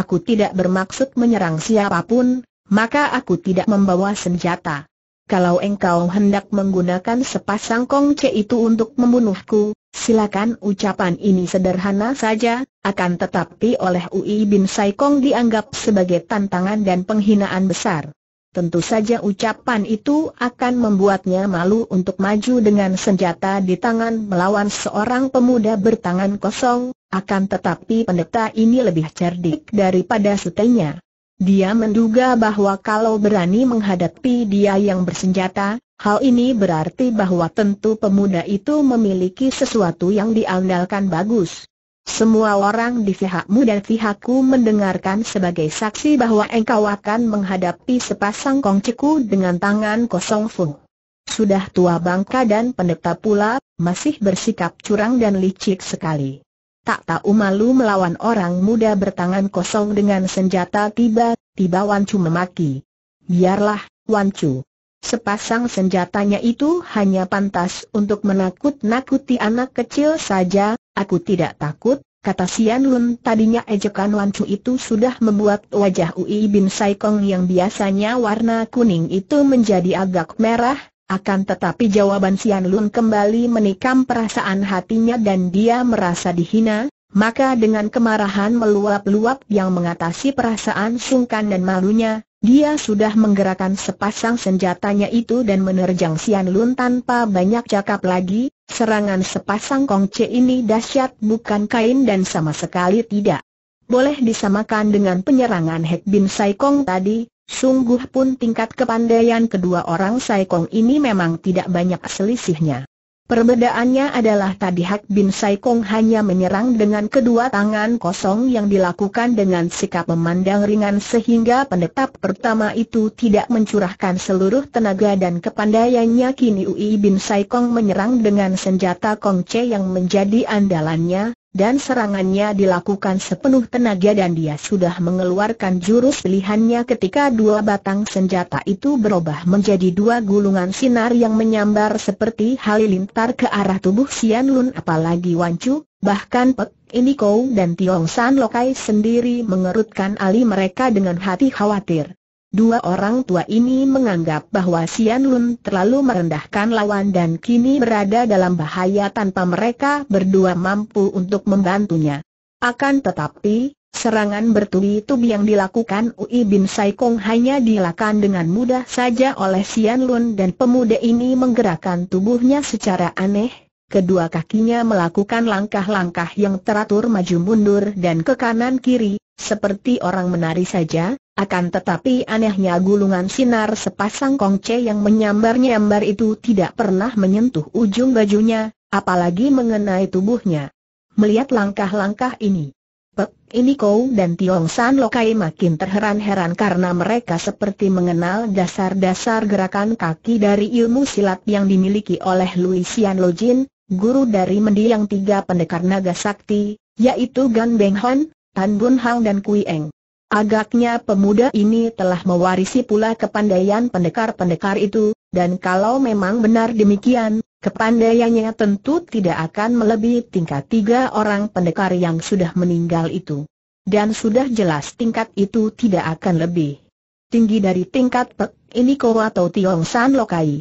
Aku tidak bermaksud menyerang siapapun, maka aku tidak membawa senjata. Kalau engkau hendak menggunakan sepasang kongce itu untuk membunuhku, silakan ucapan ini sederhana saja, akan tetapi oleh Ui Bin Saikong dianggap sebagai tantangan dan penghinaan besar. Tentu saja ucapan itu akan membuatnya malu untuk maju dengan senjata di tangan melawan seorang pemuda bertangan kosong, akan tetapi pendeta ini lebih cerdik daripada sutenya. Dia menduga bahwa kalau berani menghadapi dia yang bersenjata, hal ini berarti bahwa tentu pemuda itu memiliki sesuatu yang diandalkan bagus. Semua orang di pihakmu dan pihakku mendengarkan sebagai saksi bahwa engkau akan menghadapi sepasang kongciku dengan tangan kosong Fu, Sudah tua bangka dan pendeta pula, masih bersikap curang dan licik sekali. Tak tahu malu melawan orang muda bertangan kosong dengan senjata tiba-tiba Wan Chu memaki. Biarlah, Wan Chu. Sepasang senjatanya itu hanya pantas untuk menakut-nakuti anak kecil saja, Aku tidak takut, kata Sian Lun tadinya ejekan Wan Chu itu sudah membuat wajah Ui Bin Sai Kong yang biasanya warna kuning itu menjadi agak merah, akan tetapi jawaban Sian Lun kembali menikam perasaan hatinya dan dia merasa dihina, maka dengan kemarahan meluap-luap yang mengatasi perasaan sungkan dan malunya, dia sudah menggerakkan sepasang senjatanya itu dan menerjang Sian Lun tanpa banyak cakap lagi, serangan sepasang Kongce ini dahsyat bukan kain dan sama sekali tidak. Boleh disamakan dengan penyerangan Hek Bin Sai Kong tadi, sungguh pun tingkat kepandaian kedua orang Sai Kong ini memang tidak banyak selisihnya. Perbedaannya adalah tadi Hak Bin Sai Kong hanya menyerang dengan kedua tangan kosong yang dilakukan dengan sikap memandang ringan sehingga penetap pertama itu tidak mencurahkan seluruh tenaga dan kepandaiannya kini Ui Bin Sai Kong menyerang dengan senjata kong che yang menjadi andalannya, dan serangannya dilakukan sepenuh tenaga dan dia sudah mengeluarkan jurus pilihannya ketika dua batang senjata itu berubah menjadi dua gulungan sinar yang menyambar seperti halilintar ke arah tubuh Sian Lun apalagi Wancu, bahkan Pek Ini Kou dan Tiong San Lokai sendiri mengerutkan alih mereka dengan hati khawatir. Dua orang tua ini menganggap bahwa Sian Lun terlalu merendahkan lawan dan kini berada dalam bahaya tanpa mereka berdua mampu untuk membantunya. Akan tetapi, serangan bertubi-tubi yang dilakukan Ui Bin Sai Kong hanya dilakukan dengan mudah saja oleh Sian Lun dan pemuda ini menggerakkan tubuhnya secara aneh. Kedua kakinya melakukan langkah-langkah yang teratur maju mundur dan ke kanan kiri, seperti orang menari saja, akan tetapi anehnya gulungan sinar sepasang kongce yang menyambar-nyambar itu tidak pernah menyentuh ujung bajunya, apalagi mengenai tubuhnya. Melihat langkah-langkah ini, Pek ini kau dan Tiong San Lokai makin terheran-heran karena mereka seperti mengenal dasar-dasar gerakan kaki dari ilmu silat yang dimiliki oleh Luisian Lojin, guru dari mendiang tiga pendekar naga sakti, yaitu Gan Beng Hon, Tan Bun Hang dan Kui Eng. Agaknya pemuda ini telah mewarisi pula kepandaian pendekar-pendekar itu, dan kalau memang benar demikian, kepandaiannya tentu tidak akan melebihi tingkat tiga orang pendekar yang sudah meninggal itu. Dan sudah jelas tingkat itu tidak akan lebih tinggi dari tingkat Pek Iniko atau Tiong San Lokai.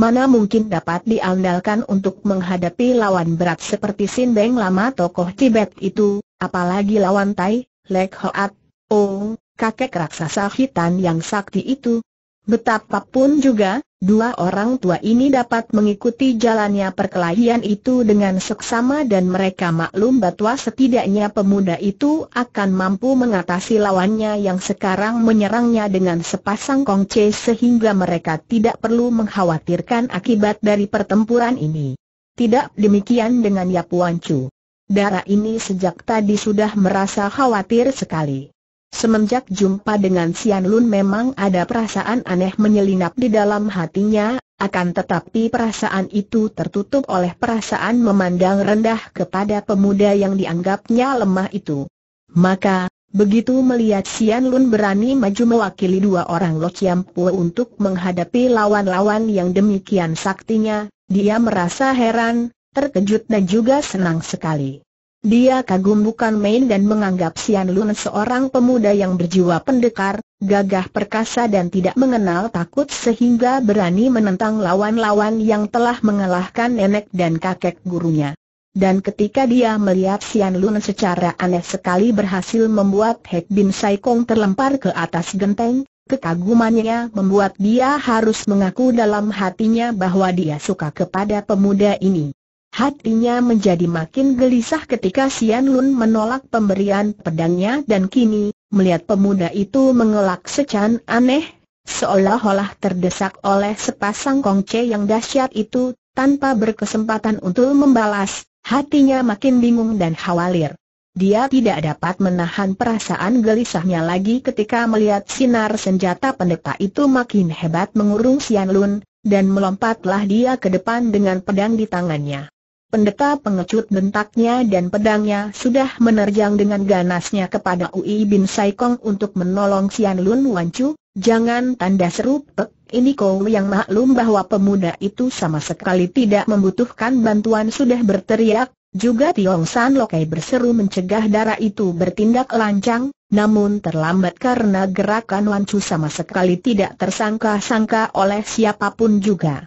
Mana mungkin dapat diandalkan untuk menghadapi lawan berat seperti Sin Beng lama tokoh Tibet itu, Apalagi lawan Tai, Lek Hoat, Oh, kakek raksasa hitam yang sakti itu. Betapapun juga, dua orang tua ini dapat mengikuti jalannya perkelahian itu dengan seksama dan mereka maklum bahwa setidaknya pemuda itu akan mampu mengatasi lawannya yang sekarang menyerangnya dengan sepasang kongce sehingga mereka tidak perlu mengkhawatirkan akibat dari pertempuran ini. Tidak demikian dengan Yapuan Chu. Dara ini sejak tadi sudah merasa khawatir sekali. Semenjak jumpa dengan Sian Lun memang ada perasaan aneh menyelinap di dalam hatinya, akan tetapi perasaan itu tertutup oleh perasaan memandang rendah kepada pemuda yang dianggapnya lemah itu. Maka, begitu melihat Sian Lun berani maju mewakili dua orang Lo Chiam untuk menghadapi lawan-lawan yang demikian saktinya, dia merasa heran, terkejut dan juga senang sekali. Dia kagum bukan main dan menganggap Sian Lun seorang pemuda yang berjiwa pendekar, gagah perkasa dan tidak mengenal takut sehingga berani menentang lawan-lawan yang telah mengalahkan nenek dan kakek gurunya. Dan ketika dia melihat Sian Lun secara aneh sekali berhasil membuat Hek Bin Sai Kong terlempar ke atas genteng, kekagumannya membuat dia harus mengaku dalam hatinya bahwa dia suka kepada pemuda ini. Hatinya menjadi makin gelisah ketika Sian Lun menolak pemberian pedangnya dan kini, melihat pemuda itu mengelak secan aneh, seolah-olah terdesak oleh sepasang kongce yang dahsyat itu, tanpa berkesempatan untuk membalas, hatinya makin bingung dan khawatir. Dia tidak dapat menahan perasaan gelisahnya lagi ketika melihat sinar senjata pendeta itu makin hebat mengurung Sian Lun, dan melompatlah dia ke depan dengan pedang di tangannya. Pendeta pengecut bentaknya dan pedangnya sudah menerjang dengan ganasnya kepada Ui Bin Saikong untuk menolong Sian Lun Wancu, jangan tanda seru pek, ini kau yang maklum bahwa pemuda itu sama sekali tidak membutuhkan bantuan sudah berteriak, juga Tiong San Lokai berseru mencegah darah itu bertindak lancang, namun terlambat karena gerakan Wancu sama sekali tidak tersangka-sangka oleh siapapun juga.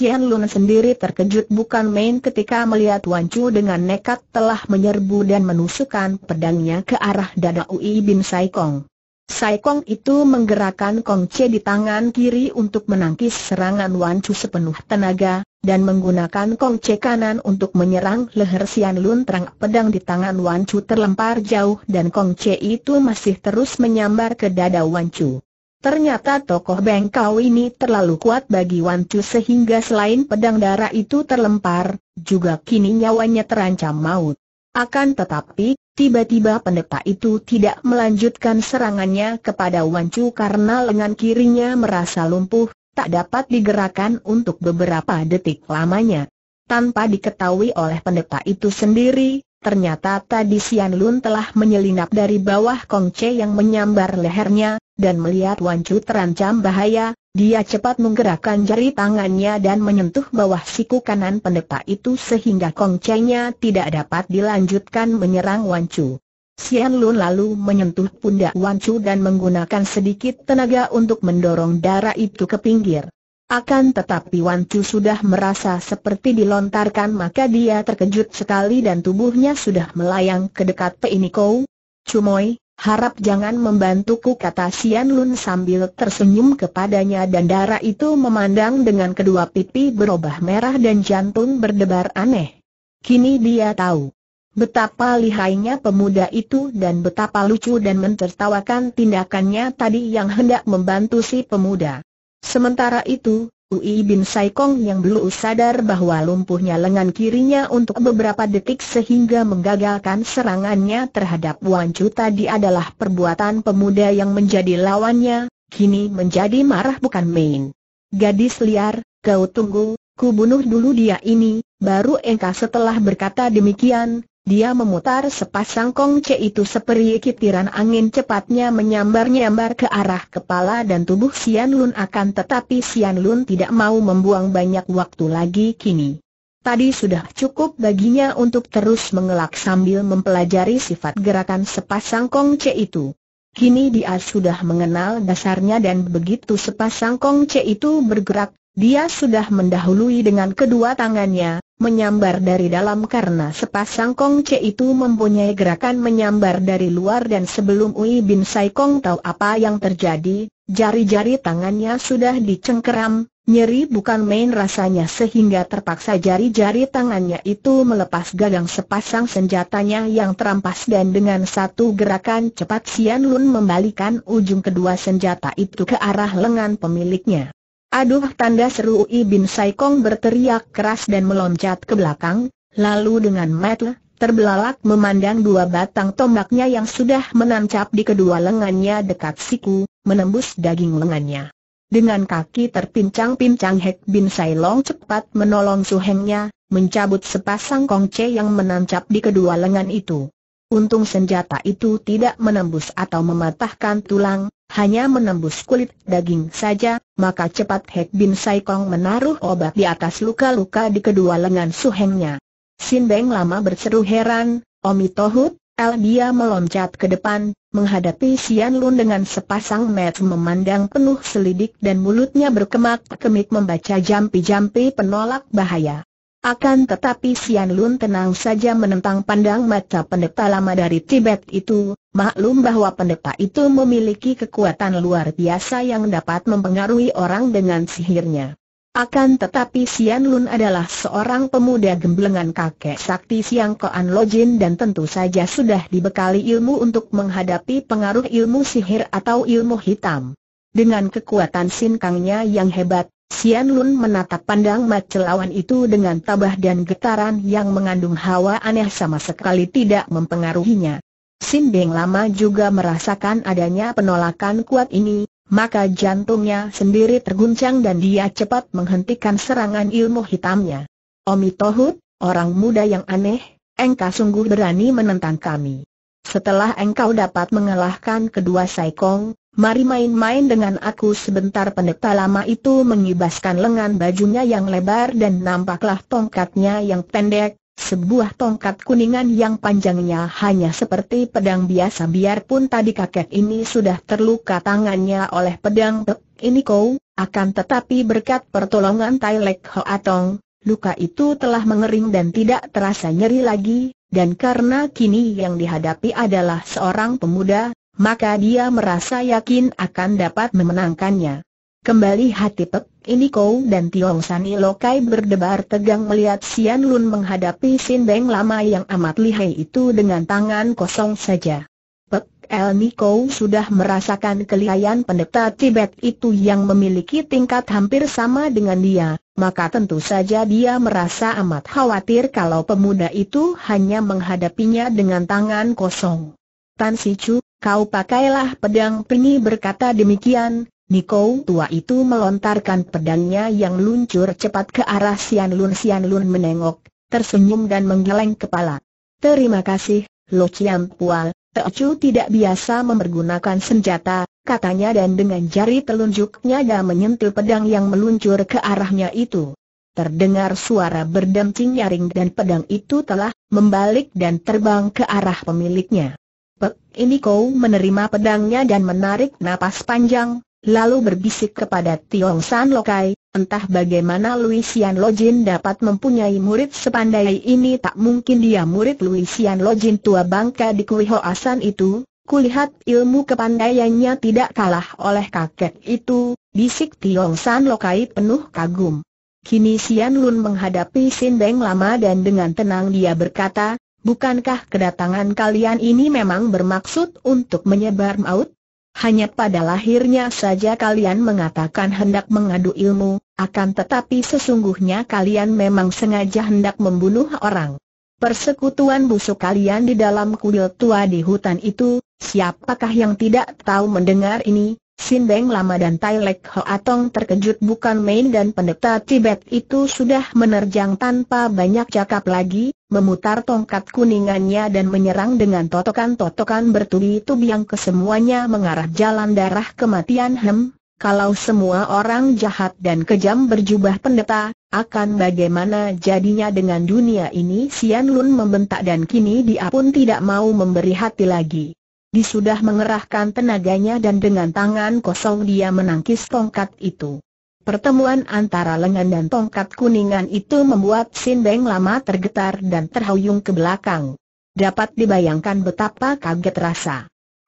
Sian Lun sendiri terkejut bukan main ketika melihat Wan Chu dengan nekat telah menyerbu dan menusukkan pedangnya ke arah dada Ui Bin Sai Kong. Sai Kong itu menggerakkan Kong Che di tangan kiri untuk menangkis serangan Wan Chu sepenuh tenaga, dan menggunakan Kong Che kanan untuk menyerang leher Sian Lun terang pedang di tangan Wan Chu terlempar jauh dan Kong Che itu masih terus menyambar ke dada Wan Chu. Ternyata tokoh bengkau ini terlalu kuat bagi Wan Chu sehingga selain pedang darah itu terlempar, juga kini nyawanya terancam maut. Akan tetapi, tiba-tiba pendeta itu tidak melanjutkan serangannya kepada Wan Chu karena lengan kirinya merasa lumpuh, tak dapat digerakkan untuk beberapa detik lamanya. Tanpa diketahui oleh pendeta itu sendiri, Ternyata tadi Sian Lun telah menyelinap dari bawah Kong Che yang menyambar lehernya, dan melihat Wan Chu terancam bahaya, dia cepat menggerakkan jari tangannya dan menyentuh bawah siku kanan pendeta itu sehingga kongcengnya tidak dapat dilanjutkan menyerang Wan Chu. Sian Lun lalu menyentuh pundak Wan Chu dan menggunakan sedikit tenaga untuk mendorong darah itu ke pinggir. Akan tetapi Wan Chu sudah merasa seperti dilontarkan maka dia terkejut sekali dan tubuhnya sudah melayang ke dekat Peinikau. Cumoy, Harap jangan membantuku kata Sian Lun sambil tersenyum kepadanya dan darah itu memandang dengan kedua pipi berubah merah dan jantung berdebar aneh. Kini dia tahu betapa lihainya pemuda itu dan betapa lucu dan mentertawakan tindakannya tadi yang hendak membantu si pemuda. Sementara itu, Ui Bin Saikong yang belum sadar bahwa lumpuhnya lengan kirinya untuk beberapa detik sehingga menggagalkan serangannya terhadap Wan Chu tadi adalah perbuatan pemuda yang menjadi lawannya, kini menjadi marah bukan main. Gadis liar, kau tunggu, ku bunuh dulu dia ini, baru engkau setelah berkata demikian, dia memutar sepasang kongce itu seperti kitiran angin cepatnya menyambar-nyambar ke arah kepala dan tubuh Sian Lun akan tetapi Sian Lun tidak mau membuang banyak waktu lagi kini. Tadi sudah cukup baginya untuk terus mengelak sambil mempelajari sifat gerakan sepasang kongce itu. Kini dia sudah mengenal dasarnya dan begitu sepasang kongce itu bergerak, dia sudah mendahului dengan kedua tangannya, menyambar dari dalam karena sepasang kongce itu mempunyai gerakan menyambar dari luar dan sebelum Ui Bin Sai Kong tahu apa yang terjadi, jari-jari tangannya sudah dicengkeram, nyeri bukan main rasanya sehingga terpaksa jari-jari tangannya itu melepas gagang sepasang senjatanya yang terampas dan dengan satu gerakan cepat Sian Lun membalikan ujung kedua senjata itu ke arah lengan pemiliknya. Aduh tanda seru Ui Bin Saikong berteriak keras dan meloncat ke belakang, lalu dengan metel, terbelalak memandang dua batang tombaknya yang sudah menancap di kedua lengannya dekat siku, menembus daging lengannya. Dengan kaki terpincang-pincang Hek Bin Sailong cepat menolong suhengnya, mencabut sepasang kongce yang menancap di kedua lengan itu. Untung senjata itu tidak menembus atau mematahkan tulang, hanya menembus kulit daging saja, maka cepat Hek Bin Saikong menaruh obat di atas luka-luka di kedua lengan suhengnya. Sin Beng lama berseru heran, Omi Tohut, El dia meloncat ke depan, menghadapi Sian Lun dengan sepasang mata memandang penuh selidik dan mulutnya berkemak-kemik membaca jampi-jampi penolak bahaya. Akan tetapi Sian Lun tenang saja menentang pandang mata pendeta lama dari Tibet itu, maklum bahwa pendeta itu memiliki kekuatan luar biasa yang dapat mempengaruhi orang dengan sihirnya. Akan tetapi Sian Lun adalah seorang pemuda gemblengan kakek sakti Siang Koan Lojin dan tentu saja sudah dibekali ilmu untuk menghadapi pengaruh ilmu sihir atau ilmu hitam. Dengan kekuatan sinkangnya yang hebat, Sian Lun menatap pandang macelawan itu dengan tabah dan getaran yang mengandung hawa aneh sama sekali tidak mempengaruhinya. Sin Beng lama juga merasakan adanya penolakan kuat ini, maka jantungnya sendiri terguncang dan dia cepat menghentikan serangan ilmu hitamnya. Omi Tohut, orang muda yang aneh, engkau sungguh berani menentang kami. Setelah engkau dapat mengalahkan kedua Saikong, Mari main-main dengan aku sebentar pendeta lama itu mengibaskan lengan bajunya yang lebar dan nampaklah tongkatnya yang pendek, sebuah tongkat kuningan yang panjangnya hanya seperti pedang biasa biarpun tadi kakek ini sudah terluka tangannya oleh pedang pek ini kau, akan tetapi berkat pertolongan Tai Lek Ho Atong, luka itu telah mengering dan tidak terasa nyeri lagi, dan karena kini yang dihadapi adalah seorang pemuda, maka dia merasa yakin akan dapat memenangkannya. Kembali hati Pek Iniko dan Tiong San Ilokai berdebar tegang melihat Sian Lun menghadapi Sin Beng lama yang amat lihai itu dengan tangan kosong saja. Pek El Niko sudah merasakan kelihayan pendeta Tibet itu yang memiliki tingkat hampir sama dengan dia, maka tentu saja dia merasa amat khawatir kalau pemuda itu hanya menghadapinya dengan tangan kosong. Tan Sicu, kau pakailah pedang pengi berkata demikian, Niko tua itu melontarkan pedangnya yang luncur cepat ke arah Sian Lun Sian Lun menengok, tersenyum dan menggeleng kepala. Terima kasih, Lo Chiam Pual, Chu tidak biasa mempergunakan senjata, katanya dan dengan jari telunjuknya dia menyentil pedang yang meluncur ke arahnya itu. Terdengar suara berdenting nyaring dan pedang itu telah membalik dan terbang ke arah pemiliknya. Pek, ini kau menerima pedangnya dan menarik napas panjang, lalu berbisik kepada Tiong San Lokai, entah bagaimana Luisian Lojin dapat mempunyai murid sepandai ini tak mungkin dia murid Luisian Lojin tua bangka di Kui Hoasan itu, kulihat ilmu kepandaiannya tidak kalah oleh kakek itu, bisik Tiong San Lokai penuh kagum. Kini Sian Lun menghadapi Sin Beng lama dan dengan tenang dia berkata, Bukankah kedatangan kalian ini memang bermaksud untuk menyebar maut? Hanya pada lahirnya saja kalian mengatakan hendak mengadu ilmu, akan tetapi sesungguhnya kalian memang sengaja hendak membunuh orang. Persekutuan busuk kalian di dalam kuil tua di hutan itu, siapakah yang tidak tahu mendengar ini, Sindeng Lama dan Tai Lek Hoatong terkejut bukan main dan pendeta Tibet itu sudah menerjang tanpa banyak cakap lagi, memutar tongkat kuningannya dan menyerang dengan totokan-totokan bertubi-tubi yang kesemuanya mengarah jalan darah kematian Hem. Kalau semua orang jahat dan kejam berjubah pendeta, akan bagaimana jadinya dengan dunia ini? Sian Lun membentak dan kini dia pun tidak mau memberi hati lagi sudah mengerahkan tenaganya dan dengan tangan kosong dia menangkis tongkat itu. Pertemuan antara lengan dan tongkat kuningan itu membuat Sindeng lama tergetar dan terhuyung ke belakang. Dapat dibayangkan betapa kaget rasa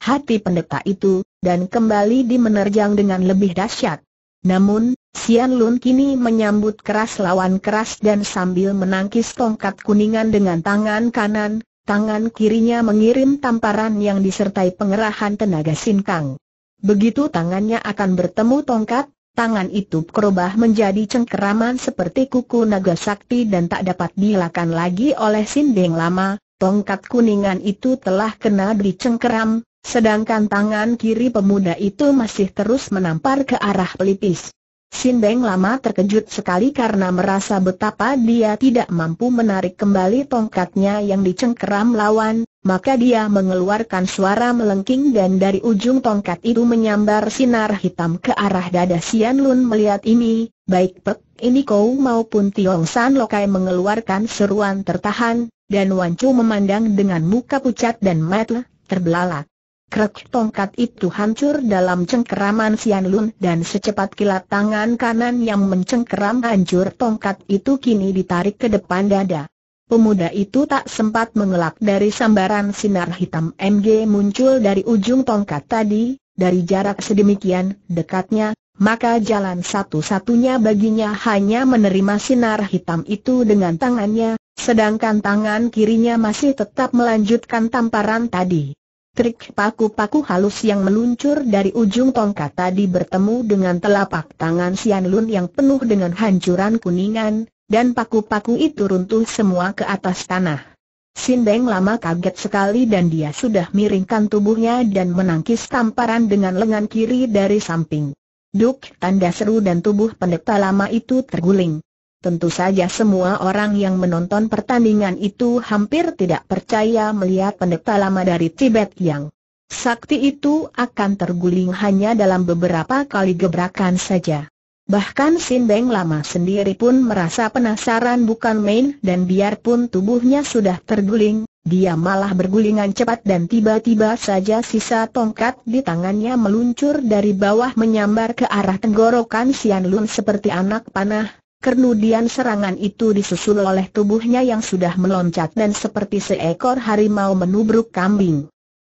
hati pendeta itu, dan kembali dimenerjang dengan lebih dahsyat. Namun, Sian Lun kini menyambut keras lawan keras dan sambil menangkis tongkat kuningan dengan tangan kanan, tangan kirinya mengirim tamparan yang disertai pengerahan tenaga sinkang. Begitu tangannya akan bertemu tongkat, tangan itu berubah menjadi cengkeraman seperti kuku naga sakti dan tak dapat dilakukan lagi oleh sindeng lama, tongkat kuningan itu telah kena dicengkeram, sedangkan tangan kiri pemuda itu masih terus menampar ke arah pelipis. Sin Beng lama terkejut sekali karena merasa betapa dia tidak mampu menarik kembali tongkatnya yang dicengkeram lawan, maka dia mengeluarkan suara melengking dan dari ujung tongkat itu menyambar sinar hitam ke arah dada Sian Lun melihat ini, baik Pek ini kau maupun Tiong San Lokai mengeluarkan seruan tertahan, dan Wan Chu memandang dengan muka pucat dan matlah, terbelalak. Krek tongkat itu hancur dalam cengkeraman Sian Lun dan secepat kilat tangan kanan yang mencengkeram hancur tongkat itu kini ditarik ke depan dada. Pemuda itu tak sempat mengelak dari sambaran sinar hitam MG muncul dari ujung tongkat tadi, dari jarak sedemikian dekatnya, maka jalan satu-satunya baginya hanya menerima sinar hitam itu dengan tangannya, sedangkan tangan kirinya masih tetap melanjutkan tamparan tadi. Trik paku-paku halus yang meluncur dari ujung tongkat tadi bertemu dengan telapak tangan Sian Lun yang penuh dengan hancuran kuningan, dan paku-paku itu runtuh semua ke atas tanah. Sin Beng lama kaget sekali dan dia sudah miringkan tubuhnya dan menangkis tamparan dengan lengan kiri dari samping. Duk tanda seru dan tubuh pendeta lama itu terguling. Tentu saja semua orang yang menonton pertandingan itu hampir tidak percaya melihat pendeta lama dari Tibet yang sakti itu akan terguling hanya dalam beberapa kali gebrakan saja. Bahkan Sin Beng lama sendiri pun merasa penasaran bukan main dan biarpun tubuhnya sudah terguling, dia malah bergulingan cepat dan tiba-tiba saja sisa tongkat di tangannya meluncur dari bawah menyambar ke arah tenggorokan Sian Lun seperti anak panah Kernudian serangan itu disusul oleh tubuhnya yang sudah meloncat dan seperti seekor harimau menubruk kambing.